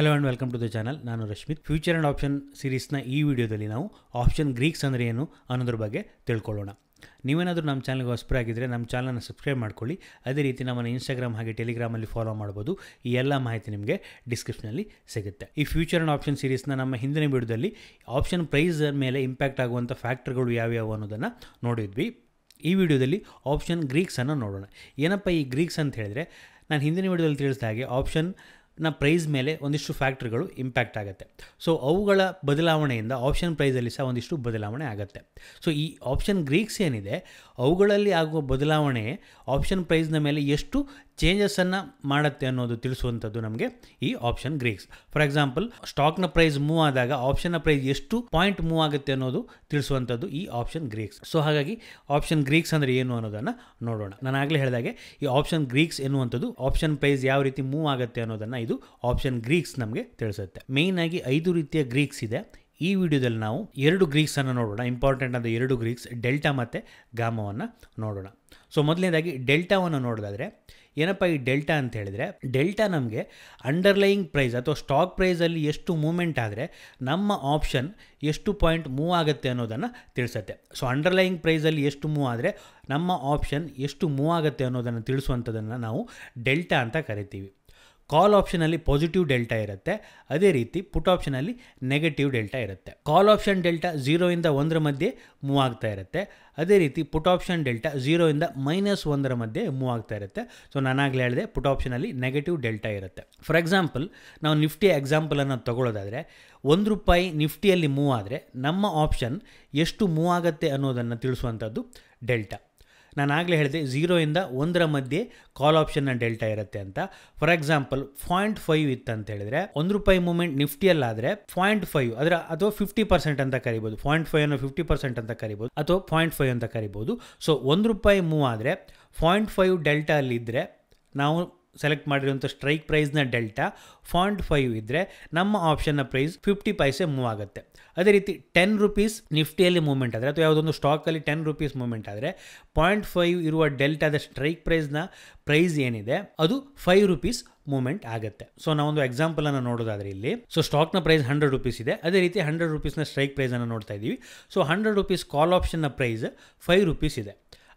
hello and welcome to the channel ನಾನು Rashmith future and option ಸೀರೀಸ್ನ ಈ ವಿಡಿಯೋದಲ್ಲಿ ನಾವು ಆಪ್ಷನ್ ಗ್ರೀಕ್ಸ್ ಅಂದರೆ ಏನು ಅನ್ನೋದ್ರ ಬಗ್ಗೆ ತಿಳ್ಕೊಳ್ಳೋಣ ನೀವೇನಾದರೂ ನಮ್ಮ ಚಾನಲ್ಗೆ ಹೊಸಬರಾಗಿದ್ದರೆ ನಮ್ಮ ಚಾನಲನ್ನು ಸಬ್ಸ್ಕ್ರೈಬ್ ಮಾಡ್ಕೊಳ್ಳಿ ಅದೇ ರೀತಿ ನಮ್ಮನ್ನು ಇನ್ಸ್ಟಾಗ್ರಾಮ್ ಹಾಗೆ ಟೆಲಿಗ್ರಾಮಲ್ಲಿ ಫಾಲೋ ಮಾಡ್ಬೋದು ಈ ಎಲ್ಲ ಮಾಹಿತಿ ನಿಮಗೆ ಡಿಸ್ಕ್ರಿಪ್ಷನಲ್ಲಿ ಸಿಗುತ್ತೆ ಈ ಫ್ಯೂಚರ್ ಆ್ಯಂಡ್ ಆಪ್ಷನ್ ಸೀರೀಸ್ನ ನಮ್ಮ ಹಿಂದಿನ ವಿಡಿಯೋದಲ್ಲಿ ಆಪ್ಷನ್ ಪ್ರೈಸ್ ಮೇಲೆ ಇಂಪ್ಯಾಕ್ಟ್ ಆಗುವಂಥ ಫ್ಯಾಕ್ಟರ್ಗಳು ಯಾವ್ಯಾವು ಅನ್ನೋದನ್ನು ನೋಡಿದ್ವಿ ಈ ವಿಡಿಯೋದಲ್ಲಿ ಆಪ್ಷನ್ ಗ್ರೀಕ್ಸನ್ನು ನೋಡೋಣ ಏನಪ್ಪ ಈ ಗ್ರೀಕ್ಸ್ ಅಂತ ಹೇಳಿದ್ರೆ ನಾನು ಹಿಂದಿನ ವಿಡಿಯೋದಲ್ಲಿ ತಿಳಿಸಿದ ಹಾಗೆ ಆಪ್ಷನ್ ನ ಪ್ರೈಸ್ ಮೇಲೆ ಒಂದಿಷ್ಟು ಫ್ಯಾಕ್ಟ್ರಿಗಳು ಇಂಪ್ಯಾಕ್ಟ್ ಆಗುತ್ತೆ ಸೊ ಅವುಗಳ ಬದಲಾವಣೆಯಿಂದ ಆಪ್ಷನ್ ಪ್ರೈಸಲ್ಲಿ ಸಹ ಒಂದಿಷ್ಟು ಬದಲಾವಣೆ ಆಗುತ್ತೆ ಸೊ ಈ ಆಪ್ಷನ್ ಗ್ರೀಕ್ಸ್ ಏನಿದೆ ಅವುಗಳಲ್ಲಿ ಆಗುವ ಬದಲಾವಣೆ ಆಪ್ಷನ್ ಪ್ರೈಸ್ನ ಮೇಲೆ ಎಷ್ಟು ಚೇಂಜಸ್ಸನ್ನು ಮಾಡುತ್ತೆ ಅನ್ನೋದು ತಿಳಿಸುವಂಥದ್ದು ನಮಗೆ ಈ ಆಪ್ಷನ್ ಗ್ರೀಕ್ಸ್ ಫಾರ್ ಎಕ್ಸಾಂಪಲ್ ಸ್ಟಾಕ್ನ ಪ್ರೈಸ್ ಮೂವ್ ಆದಾಗ ಆಪ್ಷನ್ನ ಪ್ರೈಸ್ ಎಷ್ಟು ಪಾಯಿಂಟ್ ಮೂವ್ ಆಗುತ್ತೆ ಅನ್ನೋದು ತಿಳಿಸುವಂಥದ್ದು ಈ ಆಪ್ಷನ್ ಗ್ರೀಕ್ಸ್ ಸೊ ಹಾಗಾಗಿ ಆಪ್ಷನ್ ಗ್ರೀಕ್ಸ್ ಅಂದರೆ ಏನು ಅನ್ನೋದನ್ನು ನೋಡೋಣ ನಾನು ಆಗಲೇ ಹೇಳಿದಾಗೆ ಈ ಆಪ್ಷನ್ ಗ್ರೀಕ್ಸ್ ಎನ್ನುವಂಥದ್ದು ಆಪ್ಷನ್ ಪ್ರೈಸ್ ಯಾವ ರೀತಿ ಮೂವ್ ಆಗುತ್ತೆ ಅನ್ನೋದನ್ನು ಇದು ಆಪ್ಷನ್ ಗ್ರೀಕ್ಸ್ ನಮಗೆ ತಿಳಿಸುತ್ತೆ ಮೇಯ್ನಾಗಿ ಐದು ರೀತಿಯ ಗ್ರೀಕ್ಸ್ ಇದೆ ಈ ವಿಡಿಯೋದಲ್ಲಿ ನಾವು ಎರಡು ಗ್ರೀಕ್ಸನ್ನು ನೋಡೋಣ ಇಂಪಾರ್ಟೆಂಟ್ ಅಂದರೆ ಎರಡು ಗ್ರೀಕ್ಸ್ ಡೆಲ್ಟಾ ಮತ್ತು ಗಾಮವನ್ನು ನೋಡೋಣ ಸೊ ಮೊದಲನೇದಾಗಿ ಡೆಲ್ಟಾವನ್ನು ನೋಡೋದಾದರೆ ಏನಪ್ಪ ಈ ಡೆಲ್ಟಾ ಅಂತ ಹೇಳಿದರೆ ಡೆಲ್ಟಾ ನಮಗೆ ಅಂಡರ್ಲೈಯಿಂಗ್ ಪ್ರೈಸ್ ಅಥವಾ ಸ್ಟಾಕ್ ಪ್ರೈಸಲ್ಲಿ ಎಷ್ಟು ಮೂವ್ಮೆಂಟ್ ಆದರೆ ನಮ್ಮ ಆಪ್ಷನ್ ಎಷ್ಟು ಪಾಯಿಂಟ್ ಮೂವ್ ಆಗುತ್ತೆ ಅನ್ನೋದನ್ನು ತಿಳಿಸುತ್ತೆ ಸೊ ಅಂಡರ್ಲೈಯಿಂಗ್ ಪ್ರೈಸಲ್ಲಿ ಎಷ್ಟು ಮೂವ್ ಆದರೆ ನಮ್ಮ ಆಪ್ಷನ್ ಎಷ್ಟು ಮೂವ್ ಆಗುತ್ತೆ ಅನ್ನೋದನ್ನು ತಿಳಿಸುವಂಥದ್ದನ್ನು ನಾವು ಡೆಲ್ಟಾ ಅಂತ ಕರಿತೀವಿ ಕಾಲ್ ಆಪ್ಷನಲ್ಲಿ ಪಾಸಿಟಿವ್ ಡೆಲ್ಟಾ ಇರುತ್ತೆ ಅದೇ ರೀತಿ ಪುಟ್ ಆಪ್ಷನಲ್ಲಿ ನೆಗೆಟಿವ್ ಡೆಲ್ಟಾ ಇರುತ್ತೆ ಕಾಲ್ ಆಪ್ಷನ್ ಡೆಲ್ಟಾ ಝೀರೋಯಿಂದ ಒಂದರ ಮಧ್ಯೆ ಮೂವ್ ಆಗ್ತಾ ಇರುತ್ತೆ ಅದೇ ರೀತಿ ಪುಟ್ ಆಪ್ಷನ್ ಡೆಲ್ಟಾ ಇಂದ ಮೈನಸ್ ಒಂದರ ಮಧ್ಯೆ ಮೂವ್ ಆಗ್ತಾ ಇರುತ್ತೆ ಸೊ ನಾನಾಗಲೇ ಹೇಳಿದೆ ಪುಟ್ ಆಪ್ಷನಲ್ಲಿ ನೆಗೆಟಿವ್ ಡೆಲ್ಟಾ ಇರುತ್ತೆ ಫಾರ್ ಎಕ್ಸಾಂಪಲ್ ನಾವು ನಿಫ್ಟಿ ಎಕ್ಸಾಂಪಲನ್ನು ತಗೊಳ್ಳೋದಾದರೆ ಒಂದು ರೂಪಾಯಿ ನಿಫ್ಟಿಯಲ್ಲಿ ಮೂವ್ ಆದರೆ ನಮ್ಮ ಆಪ್ಷನ್ ಎಷ್ಟು ಮೂವ್ ಆಗುತ್ತೆ ಅನ್ನೋದನ್ನು ತಿಳಿಸುವಂಥದ್ದು ಡೆಲ್ಟಾ ನಾನು ಆಗಲೇ ಹೇಳಿದೆ ಝೀರೋಯಿಂದ ಒಂದರ ಮಧ್ಯೆ ಕಾಲ್ ಆಪ್ಷನ್ನ ಡೆಲ್ಟಾ ಇರುತ್ತೆ ಅಂತ ಫಾರ್ ಎಕ್ಸಾಂಪಲ್ ಪಾಯಿಂಟ್ ಫೈವ್ ಇತ್ತು ಅಂತ ಹೇಳಿದ್ರೆ ಒಂದು ರೂಪಾಯಿ ಮೂಮೆಂಟ್ ನಿಫ್ಟಿಯಲ್ಲಾದರೆ ಪಾಯಿಂಟ್ ಫೈವ್ ಅದರ ಅಥವಾ ಫಿಫ್ಟಿ ಪರ್ಸೆಂಟ್ ಅಂತ ಕರಿಬೋದು ಪಾಯಿಂಟ್ ಫೈವ್ ಅನ್ನು ಫಿಫ್ಟಿ ಪರ್ಸೆಂಟ್ ಅಂತ ಕರಿಬೋದು ಅಥವಾ ಪಾಯಿಂಟ್ ಫೈವ್ ಅಂತ ಕರಿಬೋದು ಸೊ ಒಂದು ರೂಪಾಯಿ ಮೂವ್ ಆದರೆ ಪಾಯಿಂಟ್ ಫೈವ್ ಡೆಲ್ಟಾ ಅಲ್ಲಿದ್ದರೆ ನಾವು ಸೆಲೆಕ್ಟ್ ಮಾಡಿರುವಂಥ ಸ್ಟ್ರೈಕ್ ಪ್ರೈಸ್ನ ಡೆಲ್ಟಾ ಫಾಂಟ್ ಫೈವ್ ಇದ್ದರೆ ನಮ್ಮ ಆಪ್ಷನ್ನ ಪ್ರೈಸ್ ಫಿಫ್ಟಿ ಪೈಸೆ ಮೂವ್ ಆಗುತ್ತೆ ಅದೇ ರೀತಿ ಟೆನ್ ರುಪೀಸ್ ನಿಫ್ಟಿಯಲ್ಲಿ ಮೂವ್ಮೆಂಟ್ ಆದರೆ ಅಥವಾ ಯಾವುದೊಂದು ಸ್ಟಾಕಲ್ಲಿ ಟೆನ್ ರುಪೀಸ್ ಮೂವ್ಮೆಂಟ್ ಆದರೆ ಪಾಯಿಂಟ್ ಫೈವ್ ಇರುವ ಡೆಲ್ಟಾದ ಸ್ಟ್ರೈಕ್ ಪ್ರೈಸ್ನ ಪ್ರೈಸ್ ಏನಿದೆ ಅದು ಫೈವ್ ರುಪೀಸ್ ಮೂವ್ಮೆಂಟ್ ಆಗುತ್ತೆ ಸೊ ನಾವೊಂದು ಎಕ್ಸಾಂಪಲನ್ನು ಅನ್ನು ನೋಡೋದಾದ್ರೆ ಇಲ್ಲಿ ಸೊ ಸ್ಟಾಕ್ನ ಪ್ರೈಸ್ ಹಂಡ್ರೆಡ್ ರುಪೀಸ್ ಇದೆ ಅದೇ ರೀತಿ ಹಂಡ್ರೆಡ್ ರುಪೀಸ್ನ ಸ್ಟ್ರೈಕ್ ಪ್ರೈಸನ್ನು ನೋಡ್ತಾ ಇದ್ದೀವಿ ಸೊ ಹಂಡ್ರೆಡ್ ರುಪೀಸ್ ಕಾಲ್ ಆಪ್ಷನ್ನ ಪ್ರೈಸ್ ಫೈವ್ ರುಪೀಸ್ ಇದೆ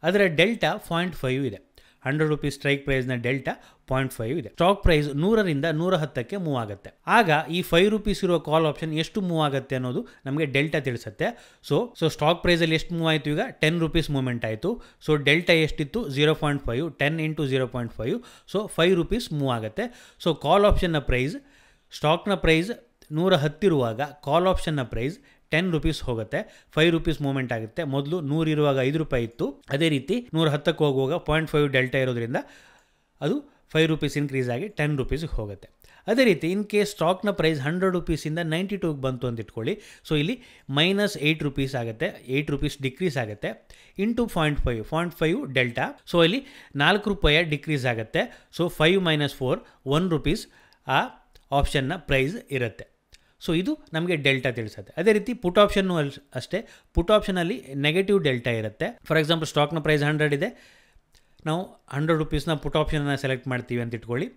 ಅದರ ಡೆಲ್ಟಾ ಪಾಯಿಂಟ್ ಫೈವ್ ಇದೆ ಹಂಡ್ರೆಡ್ ರುಪೀಸ್ ಸ್ಟ್ರೈಕ್ ಪ್ರೈಸ್ನ ಡೆಲ್ಟಾ ಪಾಯಿಂಟ್ ಫೈವ್ ಇದೆ ಸ್ಟಾಕ್ ಪ್ರೈಸ್ ನೂರರಿಂದ ನೂರ ಹತ್ತಕ್ಕೆ ಮೂವ್ ಆಗುತ್ತೆ ಆಗ ಈ ಫೈವ್ ರುಪೀಸ್ ಇರುವ ಕಾಲ್ ಆಪ್ಷನ್ ಎಷ್ಟು ಮೂವ್ ಆಗುತ್ತೆ ಅನ್ನೋದು ನಮಗೆ ಡೆಲ್ಟಾ ತಿಳಿಸುತ್ತೆ ಸೊ ಸೊ ಸ್ಟಾಕ್ ಪ್ರೈಸಲ್ಲಿ ಎಷ್ಟು ಮೂವ್ ಆಯಿತು ಈಗ ಟೆನ್ ರುಪೀಸ್ ಮೂವ್ಮೆಂಟ್ ಆಯಿತು ಸೊ ಡೆಲ್ಟಾ ಎಷ್ಟಿತ್ತು zero point five ten into zero point five so five rupees move ಆಗುತ್ತೆ ಸೊ ಕಾಲ್ ಆಪ್ಷನ್ನ ಪ್ರೈಸ್ ಸ್ಟಾಕ್ನ ಪ್ರೈಸ್ ನೂರ ಹತ್ತಿರುವಾಗ ಕಾಲ್ ಆಪ್ಷನ್ನ ಪ್ರೈಸ್ ಟೆನ್ ರುಪೀಸ್ ಹೋಗುತ್ತೆ ಫೈವ್ ರುಪೀಸ್ ಮೂವ್ಮೆಂಟ್ ಆಗುತ್ತೆ ಮೊದಲು ನೂರು ಇರುವಾಗ ಐದು ರೂಪಾಯಿ ಇತ್ತು ಅದೇ ರೀತಿ ನೂರ ಹತ್ತಕ್ಕೆ ಹೋಗುವಾಗ ಪಾಯಿಂಟ್ ಫೈವ್ ಡೆಲ್ಟಾ ಇರೋದ್ರಿಂದ ಅದು ಫೈವ್ ರುಪೀಸ್ ಇನ್ಕ್ರೀಸ್ ಆಗಿ ಟೆನ್ ರುಪೀಸ್ಗೆ ಹೋಗುತ್ತೆ ಅದೇ ರೀತಿ ಇನ್ ಕೇಸ್ ಸ್ಟಾಕ್ನ ಪ್ರೈಸ್ ಹಂಡ್ರೆಡ್ ರುಪೀಸಿಂದ ನೈಂಟಿ ಟೂಗೆ ಬಂತು ಅಂತ ಇಟ್ಕೊಳ್ಳಿ ಸೊ ಇಲ್ಲಿ ಮೈನಸ್ ಏಯ್ಟ್ ರುಪೀಸ್ ಆಗುತ್ತೆ ಏಯ್ಟ್ ರುಪೀಸ್ ಡಿಕ್ರೀಸ್ ಆಗುತ್ತೆ into point five point five delta so ಇಲ್ಲಿ ನಾಲ್ಕು ರೂಪಾಯಿ ಡಿಕ್ರೀಸ್ ಆಗುತ್ತೆ so five minus four one rupees ಆ ಆಪ್ಷನ್ನ ಪ್ರೈಸ್ ಇರುತ್ತೆ ಸೊ ಇದು ನಮಗೆ ಡೆಲ್ಟಾ ತಿಳಿಸುತ್ತೆ ಅದೇ ರೀತಿ ಪುಟ್ ಆಪ್ಷನ್ನು ಅಷ್ಟೇ ಪುಟ್ ಆಪ್ಷನಲ್ಲಿ ನೆಗೆಟಿವ್ ಡೆಲ್ಟಾ ಇರುತ್ತೆ ಫಾರ್ ಎಕ್ಸಾಂಪಲ್ ಸ್ಟಾಕ್ನ ಪ್ರೈಸ್ ಹಂಡ್ರೆಡ್ ಇದೆ ನಾವು ಹಂಡ್ರೆಡ್ ರುಪೀಸ್ನ ಪುಟ್ ಆಪ್ಷನನ್ನು ಸೆಲೆಕ್ಟ್ ಮಾಡ್ತೀವಿ ಅಂತ ಇಟ್ಕೊಳ್ಳಿ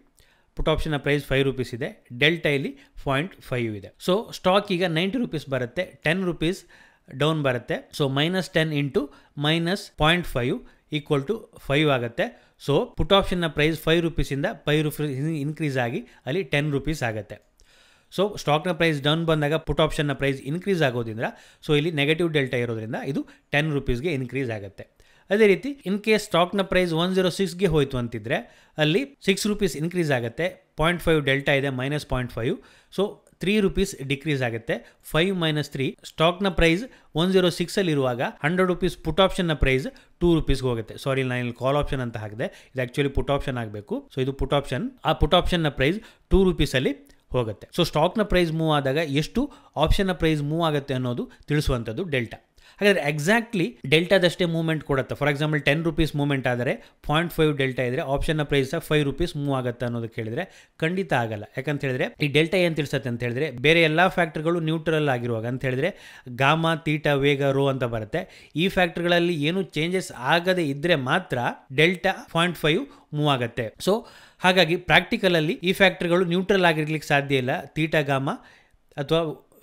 ಪುಟ್ ಆಪ್ಷನ್ನ ಪ್ರೈಸ್ ಫೈವ್ ರುಪೀಸ್ ಇದೆ ಡೆಲ್ಟಾ ಇಲ್ಲಿ ಪಾಯಿಂಟ್ ಫೈವ್ ಇದೆ ಸೊ ಸ್ಟಾಕ್ ಈಗ ನೈಂಟಿ ರುಪೀಸ್ ಬರುತ್ತೆ ಟೆನ್ ರುಪೀಸ್ ಡೌನ್ ಬರುತ್ತೆ so minus ten into minus point five equal to five ಆಗುತ್ತೆ ಸೊ ಪುಟ್ ಆಪ್ಷನ್ನ ಪ್ರೈಸ್ ಫೈವ್ ರುಪೀಸಿಂದ ಫೈವ್ ರುಪೀಸ್ ಇನ್ಕ್ರೀಸ್ ಆಗಿ ಅಲ್ಲಿ ಟೆನ್ ರುಪೀಸ್ ಆಗುತ್ತೆ ಸೊ ಸ್ಟಾಕ್ನ ಪ್ರೈಸ್ ಡೌನ್ ಬಂದಾಗ ಪುಟ್ ಆಪ್ಷನ್ನ ಪ್ರೈಸ್ ಇನ್ಕ್ರೀಸ್ ಆಗೋದ್ರಿಂದ ಸೊ ಇಲ್ಲಿ ನೆಗೆಟಿವ್ ಡೆಲ್ಟಾ ಇರೋದ್ರಿಂದ ಇದು ಟೆನ್ ರುಪೀಸ್ಗೆ ಇನ್ಕ್ರೀಸ್ ಆಗುತ್ತೆ ಅದೇ ರೀತಿ ಇನ್ ಕೇಸ್ ಸ್ಟಾಕ್ನ ಪ್ರೈಸ್ ಒನ್ ಜೀರೋ ಸಿಕ್ಸ್ಗೆ ಹೋಯಿತು ಅಂತಿದ್ರೆ ಅಲ್ಲಿ ಸಿಕ್ಸ್ ರುಪೀಸ್ ಇನ್ಕ್ರೀಸ್ ಆಗುತ್ತೆ ಪಾಯಿಂಟ್ ಫೈವ್ ಡೆಲ್ಟಾ ಇದೆ minus point five so three rupees decrease ಆಗುತ್ತೆ ಫೈವ್ ಮೈನಸ್ ತ್ರೀ ಸ್ಟಾಕ್ನ ಪ್ರೈಸ್ ಒನ್ ಜೀರೋ ಇರುವಾಗ ಹಂಡ್ರೆಡ್ ರುಪೀಸ್ ಪುಟ್ ಆಪ್ಷನ್ನ ಪ್ರೈಸ್ ಟೂ ರುಪೀಸ್ಗೆ ಹೋಗುತ್ತೆ ಸಾರಿ ನಾನು ಇಲ್ಲಿ ಕಾಲ್ ಆಪ್ಷನ್ ಅಂತ ಹಾಕಿದೆ ಇದು ಆ್ಯಕ್ಚುಲಿ ಪುಟ್ ಆಪ್ಷನ್ ಆಗಬೇಕು ಸೊ ಇದು ಪುಟ್ ಆಪ್ಷನ್ ಆ ಪುಟ್ ಆಪ್ಷನ್ನ ಪ್ರೈಸ್ ಟೂ ರುಪೀಸಲ್ಲಿ ಹೋಗುತ್ತೆ ಸೊ ಸ್ಟಾಕ್ನ ಪ್ರೈಸ್ ಮೂವ್ ಆದಾಗ ಎಷ್ಟು ಆಪ್ಷನ್ನ ಪ್ರೈಸ್ ಮೂವ್ ಆಗುತ್ತೆ ಅನ್ನೋದು ತಿಳಿಸುವಂಥದ್ದು ಡೆಲ್ಟಾ ಹಾಗಾದರೆ ಎಕ್ಸಾಕ್ಟ್ಲಿ ಡೆಲ್ಟಾದಷ್ಟೇ ಮೂವ್ಮೆಂಟ್ ಕೊಡುತ್ತೆ for example ten rupees movement ಆದರೆ ಪಾಯಿಂಟ್ ಫೈವ್ ಡೆಲ್ಟಾ ಇದ್ದರೆ ಆಪ್ಷನ್ನ ಪ್ರೈಸ್ ಫೈವ್ ರುಪೀಸ್ ಮೂವ್ ಆಗುತ್ತೆ ಅನ್ನೋದು ಕೇಳಿದರೆ ಖಂಡಿತ ಆಗಲ್ಲ ಯಾಕಂತ ಹೇಳಿದ್ರೆ ಈ ಡೆಲ್ಟಾ ಏನು ತಿಳಿಸುತ್ತೆ ಅಂತ ಹೇಳಿದ್ರೆ ಬೇರೆ ಎಲ್ಲ ಫ್ಯಾಕ್ಟ್ರಿಗಳು ನ್ಯೂಟ್ರಲ್ ಆಗಿರುವಾಗ ಅಂತ ಹೇಳಿದ್ರೆ ಗಾಮ ತೀಟ ವೇಗ ರೋ ಅಂತ ಬರುತ್ತೆ ಈ ಫ್ಯಾಕ್ಟ್ರಿಗಳಲ್ಲಿ ಏನು ಚೇಂಜಸ್ ಆಗದೆ ಇದ್ದರೆ ಮಾತ್ರ ಡೆಲ್ಟಾ ಪಾಯಿಂಟ್ ಫೈವ್ ಮೂವ್ ಆಗುತ್ತೆ ಸೊ ಹಾಗಾಗಿ ಪ್ರಾಕ್ಟಿಕಲಲ್ಲಿ ಈ ಫ್ಯಾಕ್ಟ್ರಿಗಳು ನ್ಯೂಟ್ರಲ್ ಆಗಿರ್ಲಿಕ್ಕೆ ಸಾಧ್ಯ ಇಲ್ಲ ತೀಟಗಾಮ ಗಾಮ ಅಥವಾ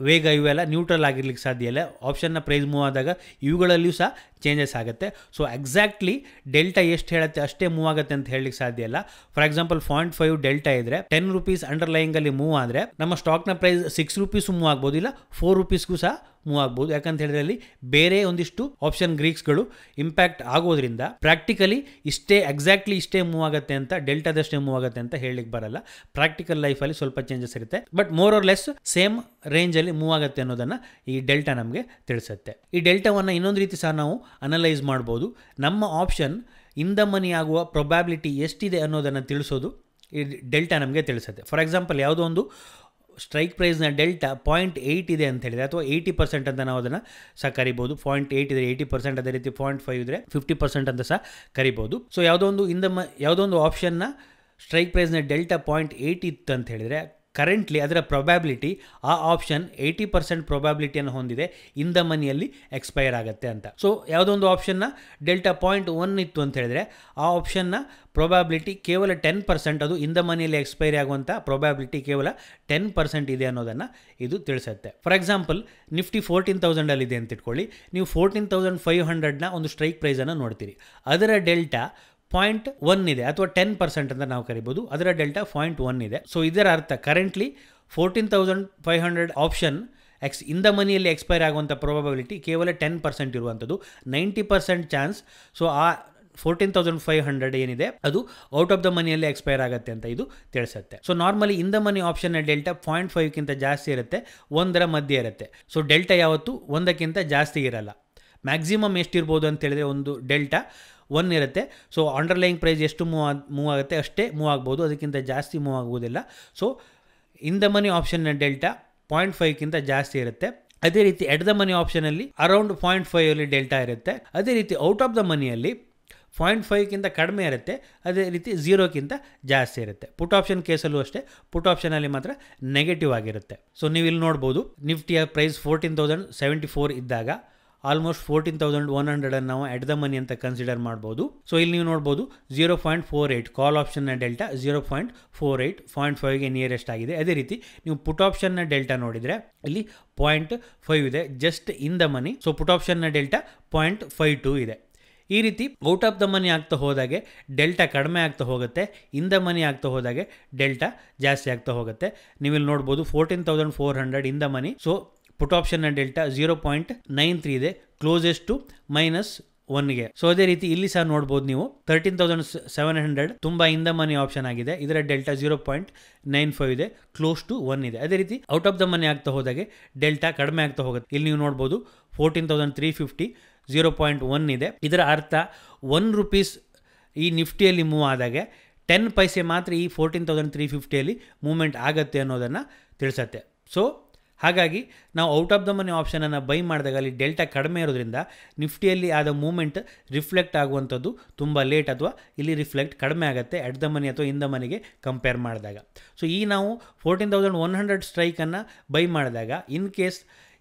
ವೇಗ ಇವೆಲ್ಲ ನ್ಯೂಟ್ರಲ್ ಆಗಿರ್ಲಿಕ್ಕೆ ಸಾಧ್ಯ ಇಲ್ಲ ಆಪ್ಷನ್ನ ಪ್ರೈಸ್ ಮೂವ್ ಆದಾಗ ಇವುಗಳಲ್ಲಿಯೂ ಸಹ ಚೇಂಜಸ್ ಆಗುತ್ತೆ ಸೊ ಎಕ್ಸಾಕ್ಟ್ಲಿ ಡೆಲ್ಟಾ ಎಷ್ಟು ಹೇಳುತ್ತೆ ಅಷ್ಟೇ ಮೂವ್ ಆಗುತ್ತೆ ಅಂತ ಹೇಳಲಿಕ್ಕೆ ಸಾಧ್ಯ ಇಲ್ಲ for example point five delta ಇದ್ರೆ ಟೆನ್ ರುಪೀಸ್ ಅಂಡರ್ ಅಲ್ಲಿ ಮೂವ್ ಆದರೆ ನಮ್ಮ ಸ್ಟಾಕ್ನ ಪ್ರೈಸ್ ಸಿಕ್ಸ್ ರುಪೀಸ್ ಮೂವ್ ಆಗ್ಬೋದು ಇಲ್ಲ ಫೋರ್ ರುಪೀಸ್ಗೂ ಸಹ ಮೂವ್ ಆಗ್ಬೋದು ಯಾಕಂತ ಹೇಳಿದ್ರೆ ಅಲ್ಲಿ ಬೇರೆ ಒಂದಿಷ್ಟು ಆಪ್ಷನ್ ಗ್ರೀಕ್ಸ್ಗಳು ಇಂಪ್ಯಾಕ್ಟ್ ಆಗೋದ್ರಿಂದ ಪ್ರಾಕ್ಟಿಕಲಿ ಇಷ್ಟೇ ಎಕ್ಸಾಕ್ಟ್ಲಿ ಇಷ್ಟೇ ಮೂವ್ ಆಗುತ್ತೆ ಅಂತ ಡೆಲ್ಟಾದಷ್ಟೇ ಮೂವ್ ಆಗುತ್ತೆ ಅಂತ ಹೇಳಲಿಕ್ಕೆ ಬರಲ್ಲ ಪ್ರಾಕ್ಟಿಕಲ್ ಲೈಫಲ್ಲಿ ಸ್ವಲ್ಪ ಚೇಂಜಸ್ ಇರುತ್ತೆ but more or less same ರೇಂಜಲ್ಲಿ ಮೂವ್ ಆಗುತ್ತೆ ಅನ್ನೋದನ್ನು ಈ ಡೆಲ್ಟಾ ನಮಗೆ ತಿಳಿಸುತ್ತೆ ಈ ಡೆಲ್ಟಾವನ್ನು ಇನ್ನೊಂದು ರೀತಿ ಸಹ ನಾವು ಅನಲೈಸ್ ಮಾಡ್ಬೋದು ನಮ್ಮ ಆಪ್ಷನ್ ಇಂದ ಮನಿ ಆಗುವ ಪ್ರೊಬ್ಯಾಬಿಲಿಟಿ ಎಷ್ಟಿದೆ ಅನ್ನೋದನ್ನು ತಿಳಿಸೋದು ಈ ಡೆಲ್ಟಾ ನಮಗೆ ತಿಳಿಸುತ್ತೆ ಫಾರ್ ಎಕ್ಸಾಂಪಲ್ ಯಾವುದೋ ಒಂದು ಸ್ಟ್ರೈಕ್ ಪ್ರೈಸ್ನ ಡೆಲ್ಟಾ ಪಾಯಿಂಟ್ ಏಯ್ಟ್ ಇದೆ ಅಂತ ಹೇಳಿದರೆ ಅಥವಾ ಏಯ್ಟಿ ಪರ್ಸೆಂಟ್ ಅಂತ ನಾವು ಅದನ್ನು ಸಹ ಕರಿಬೋದು ಪಾಯಿಂಟ್ ಏಯ್ಟ್ ಇದ್ದರೆ ಏಯ್ಟಿ ಪರ್ಸೆಂಟ್ ಅದೇ ರೀತಿ ಪಾಯಿಂಟ್ ಫೈವ್ ಇದ್ದರೆ ಫಿಫ್ಟಿ ಪರ್ಸೆಂಟ್ ಅಂತ ಸಹ ಕರಿಬೋದು ಸೊ ಯಾವುದೋ ಒಂದು ಇಂದ ಮ ಯಾವುದೋ ಒಂದು ಆಪ್ಷನ್ನ ಸ್ಟ್ರೈಕ್ ಪ್ರೈಸ್ನ ಡೆಲ್ಟಾ ಪಾಯಿಂಟ್ ಏಯ್ಟ್ ಇತ್ತು ಅಂತ ಹೇಳಿದರೆ ಕರೆಂಟ್ಲಿ ಅದರ ಪ್ರೊಬ್ಯಾಬಿಲಿಟಿ ಆ ಆಪ್ಷನ್ ಏಯ್ಟಿ ಪರ್ಸೆಂಟ್ ಪ್ರೊಬ್ಯಾಬಿಲಿಟಿಯನ್ನು ಹೊಂದಿದೆ ಇನ್ ದ ಮನಿಯಲ್ಲಿ ಎಕ್ಸ್ಪೈರ್ ಆಗುತ್ತೆ ಅಂತ ಸೊ ಯಾವುದೊಂದು ಆಪ್ಷನ್ನ ಡೆಲ್ಟಾ ಪಾಯಿಂಟ್ ಒನ್ ಇತ್ತು ಅಂತ ಹೇಳಿದ್ರೆ ಆ ಆಪ್ಷನ್ನ ಪ್ರೊಬ್ಯಾಬಿಲಿಟಿ ಕೇವಲ ಟೆನ್ ಪರ್ಸೆಂಟ್ ಅದು ಇಂದ ಮನಿಯಲ್ಲಿ ಎಕ್ಸ್ಪೈರಿ ಆಗುವಂಥ ಪ್ರೊಬ್ಯಾಬಿಲಿಟಿ ಕೇವಲ ಟೆನ್ ಪರ್ಸೆಂಟ್ ಇದೆ ಅನ್ನೋದನ್ನು ಇದು ತಿಳಿಸುತ್ತೆ ಫಾರ್ ಎಕ್ಸಾಂಪಲ್ ನಿಫ್ಟಿ ಫೋರ್ಟೀನ್ ತೌಸಂಡಲ್ಲಿದೆ ಅಂತ ಇಟ್ಕೊಳ್ಳಿ ನೀವು ಫೋರ್ಟೀನ್ ತೌಸಂಡ್ ಫೈವ್ ಹಂಡ್ರೆಡ್ನ ಒಂದು ಸ್ಟ್ರೈಕ್ ಪ್ರೈಸನ್ನು ನೋಡ್ತೀರಿ ಅದರ ಡೆಲ್ಟಾ ಪಾಯಿಂಟ್ ಒನ್ ಇದೆ ಅಥವಾ ಟೆನ್ ಪರ್ಸೆಂಟ್ ಅಂತ ನಾವು ಕರಿಬೋದು ಅದರ ಡೆಲ್ಟಾ ಪಾಯಿಂಟ್ ಒನ್ ಇದೆ ಸೊ ಇದರ ಅರ್ಥ currently fourteen thousand five hundred option X in the ಮನಿಯಲ್ಲಿ ಎಕ್ಸ್ಪೈರ್ ಆಗುವಂಥ ಪ್ರೊಬಬಿಲಿಟಿ ಕೇವಲ ಟೆನ್ ಪರ್ಸೆಂಟ್ ಇರುವಂಥದ್ದು ನೈಂಟಿ ಪರ್ಸೆಂಟ್ ಚಾನ್ಸ್ ಸೊ ಆ ಫೋರ್ಟೀನ್ ತೌಸಂಡ್ ಫೈವ್ ಹಂಡ್ರೆಡ್ ಏನಿದೆ ಅದು ಔಟ್ ಆಫ್ ದ ಮನಿಯಲ್ಲಿ ಎಕ್ಸ್ಪೈರ್ ಆಗುತ್ತೆ ಅಂತ ಇದು ತಿಳಿಸುತ್ತೆ so normally in the money option delta point ಫೈವ್ಗಿಂತ ಜಾಸ್ತಿ ಇರುತ್ತೆ ಒಂದರ ಮಧ್ಯೆ ಇರುತ್ತೆ ಸೊ ಡೆಲ್ಟಾ ಯಾವತ್ತು ಒಂದಕ್ಕಿಂತ ಜಾಸ್ತಿ ಇರಲ್ಲ ಮ್ಯಾಕ್ಸಿಮಮ್ ಎಷ್ಟಿರ್ಬೋದು ಅಂತ ಹೇಳಿದ್ರೆ ಒಂದು ಡೆಲ್ಟಾ ಒನ್ ಇರುತ್ತೆ ಸೊ ಅಂಡರ್ಲೈಯಿಂಗ್ ಪ್ರೈಸ್ ಎಷ್ಟು ಮೂವ್ ಮೂವ್ ಆಗುತ್ತೆ ಅಷ್ಟೇ ಮೂವ್ ಆಗ್ಬೋದು ಅದಕ್ಕಿಂತ ಜಾಸ್ತಿ ಮೂವ್ ಆಗುವುದಿಲ್ಲ ಸೊ ಇನ್ ದ ಮನಿ ಆಪ್ಷನ್ನ ಡೆಲ್ಟಾ ಪಾಯಿಂಟ್ ಫೈವ್ಗಿಂತ ಜಾಸ್ತಿ ಇರುತ್ತೆ ಅದೇ ರೀತಿ ಎಟ್ ದ ಮನಿ ಆಪ್ಷನಲ್ಲಿ ಅರೌಂಡ್ ಪಾಯಿಂಟ್ ಫೈವ್ ಅಲ್ಲಿ ಡೆಲ್ಟಾ ಇರುತ್ತೆ ಅದೇ ರೀತಿ ಔಟ್ ಆಫ್ ದ ಮನಿಯಲ್ಲಿ ಪಾಯಿಂಟ್ ಫೈವ್ಗಿಂತ ಕಡಿಮೆ ಇರುತ್ತೆ ಅದೇ ರೀತಿ ಝೀರೋಕ್ಕಿಂತ ಜಾಸ್ತಿ ಇರುತ್ತೆ ಪುಟ್ ಆಪ್ಷನ್ ಕೇಸಲ್ಲೂ ಅಷ್ಟೇ ಪುಟ್ ಆಪ್ಷನಲ್ಲಿ ಮಾತ್ರ ನೆಗೆಟಿವ್ ಆಗಿರುತ್ತೆ ಸೊ ನೀವು ಇಲ್ಲಿ ನೋಡ್ಬೋದು ನಿಫ್ಟಿಯ price fourteen thousand seventy four ಇದ್ದಾಗ almost fourteen thousand one hundred ಅನ್ನು ನಾವು ಎಟ್ ದ ಮನಿ ಅಂತ ಕನ್ಸಿಡರ್ ಮಾಡ್ಬೋದು ಸೊ ಇಲ್ಲಿ ನೀವು ನೋಡ್ಬೋದು zero point four eight call ಆಪ್ಷನ್ನ delta zero point four eight point ಫೈವ್ಗೆ ನಿಯರೆಸ್ಟ್ ಆಗಿದೆ ಅದೇ ರೀತಿ ನೀವು ಪುಟ್ ಆಪ್ಷನ್ನ ಡೆಲ್ಟಾ ನೋಡಿದರೆ ಇಲ್ಲಿ ಪಾಯಿಂಟ್ ಫೈವ್ ಇದೆ just in the money so put ಆಪ್ಷನ್ನ ಡೆಲ್ಟಾ ಪಾಯಿಂಟ್ ಫೈವ್ ಟು ಇದೆ ಈ ರೀತಿ ಔಟ್ ಆಫ್ ದ ಮನಿ ಆಗ್ತಾ ಹೋದಾಗೆ ಡೆಲ್ಟಾ ಕಡಿಮೆ ಆಗ್ತಾ ಹೋಗುತ್ತೆ ಇನ್ ದ ಮನಿ ಆಗ್ತಾ ಹೋದಾಗೆ ಡೆಲ್ಟಾ ಜಾಸ್ತಿ ಆಗ್ತಾ ಹೋಗುತ್ತೆ ನೀವು ಇಲ್ಲಿ ನೋಡ್ಬೋದು fourteen thousand four hundred in the money so put option ಆಪ್ಷನ್ನ delta zero point nine three ಇದೆ ಕ್ಲೋಸೆಸ್ಟ್ ಟು ಮೈನಸ್ ಒನ್ಗೆ ಸೊ ಅದೇ ರೀತಿ ಇಲ್ಲಿ ಸಹ ನೋಡ್ಬೋದು ನೀವು ತರ್ಟೀನ್ ತೌಸಂಡ್ ಸೆವೆನ್ ಹಂಡ್ರೆಡ್ ತುಂಬ ಇಂದ ಮನಿ ಆಪ್ಷನ್ ಆಗಿದೆ ಇದರ delta zero point nine five ಇದೆ ಕ್ಲೋಸ್ ಟು ಒನ್ ಇದೆ ಅದೇ ರೀತಿ ಔಟ್ ಆಫ್ ದ ಮನಿ ಆಗ್ತಾ ಹೋದಾಗೆ ಡೆಲ್ಟಾ ಕಡಿಮೆ ಆಗ್ತಾ ಹೋಗುತ್ತೆ ಇಲ್ಲಿ ನೀವು ನೋಡ್ಬೋದು fourteen thousand three fifty zero point one ಇದೆ ಇದರ ಅರ್ಥ ಒನ್ ರುಪೀಸ್ ಈ ನಿಫ್ಟಿಯಲ್ಲಿ ಮೂವ್ ಆದಾಗ ಟೆನ್ ಪೈಸೆ ಮಾತ್ರ ಈ ಫೋರ್ಟೀನ್ ತೌಸಂಡ್ ತ್ರೀ ಫಿಫ್ಟಿಯಲ್ಲಿ ಮೂವ್ಮೆಂಟ್ ಆಗುತ್ತೆ ಅನ್ನೋದನ್ನು ತಿಳಿಸತ್ತೆ ಸೊ ಹಾಗಾಗಿ ನಾವು ಔಟ್ ಆಫ್ ದ ಮನಿ ಆಪ್ಷನನ್ನು ಬೈ ಮಾಡಿದಾಗ ಅಲ್ಲಿ ಡೆಲ್ಟಾ ಕಡಿಮೆ ಇರೋದ್ರಿಂದ ನಿಫ್ಟಿಯಲ್ಲಿ ಆದ ಮೂಮೆಂಟ್ ರಿಫ್ಲೆಕ್ಟ್ ಆಗುವಂಥದ್ದು ತುಂಬ ಲೇಟ್ ಅಥವಾ ಇಲ್ಲಿ ರಿಫ್ಲೆಕ್ಟ್ ಕಡಿಮೆ ಆಗುತ್ತೆ ಅಟ್ ದ ಮನಿ ಅಥವಾ ಇನ್ ದ ಮನಿಗೆ ಕಂಪೇರ್ ಮಾಡಿದಾಗ ಸೊ ಈ ನಾವು ಫೋರ್ಟೀನ್ ತೌಸಂಡ್ ಒನ್ ಹಂಡ್ರೆಡ್ ಸ್ಟ್ರೈಕನ್ನು ಬೈ ಮಾಡಿದಾಗ ಇನ್ ಕೇಸ್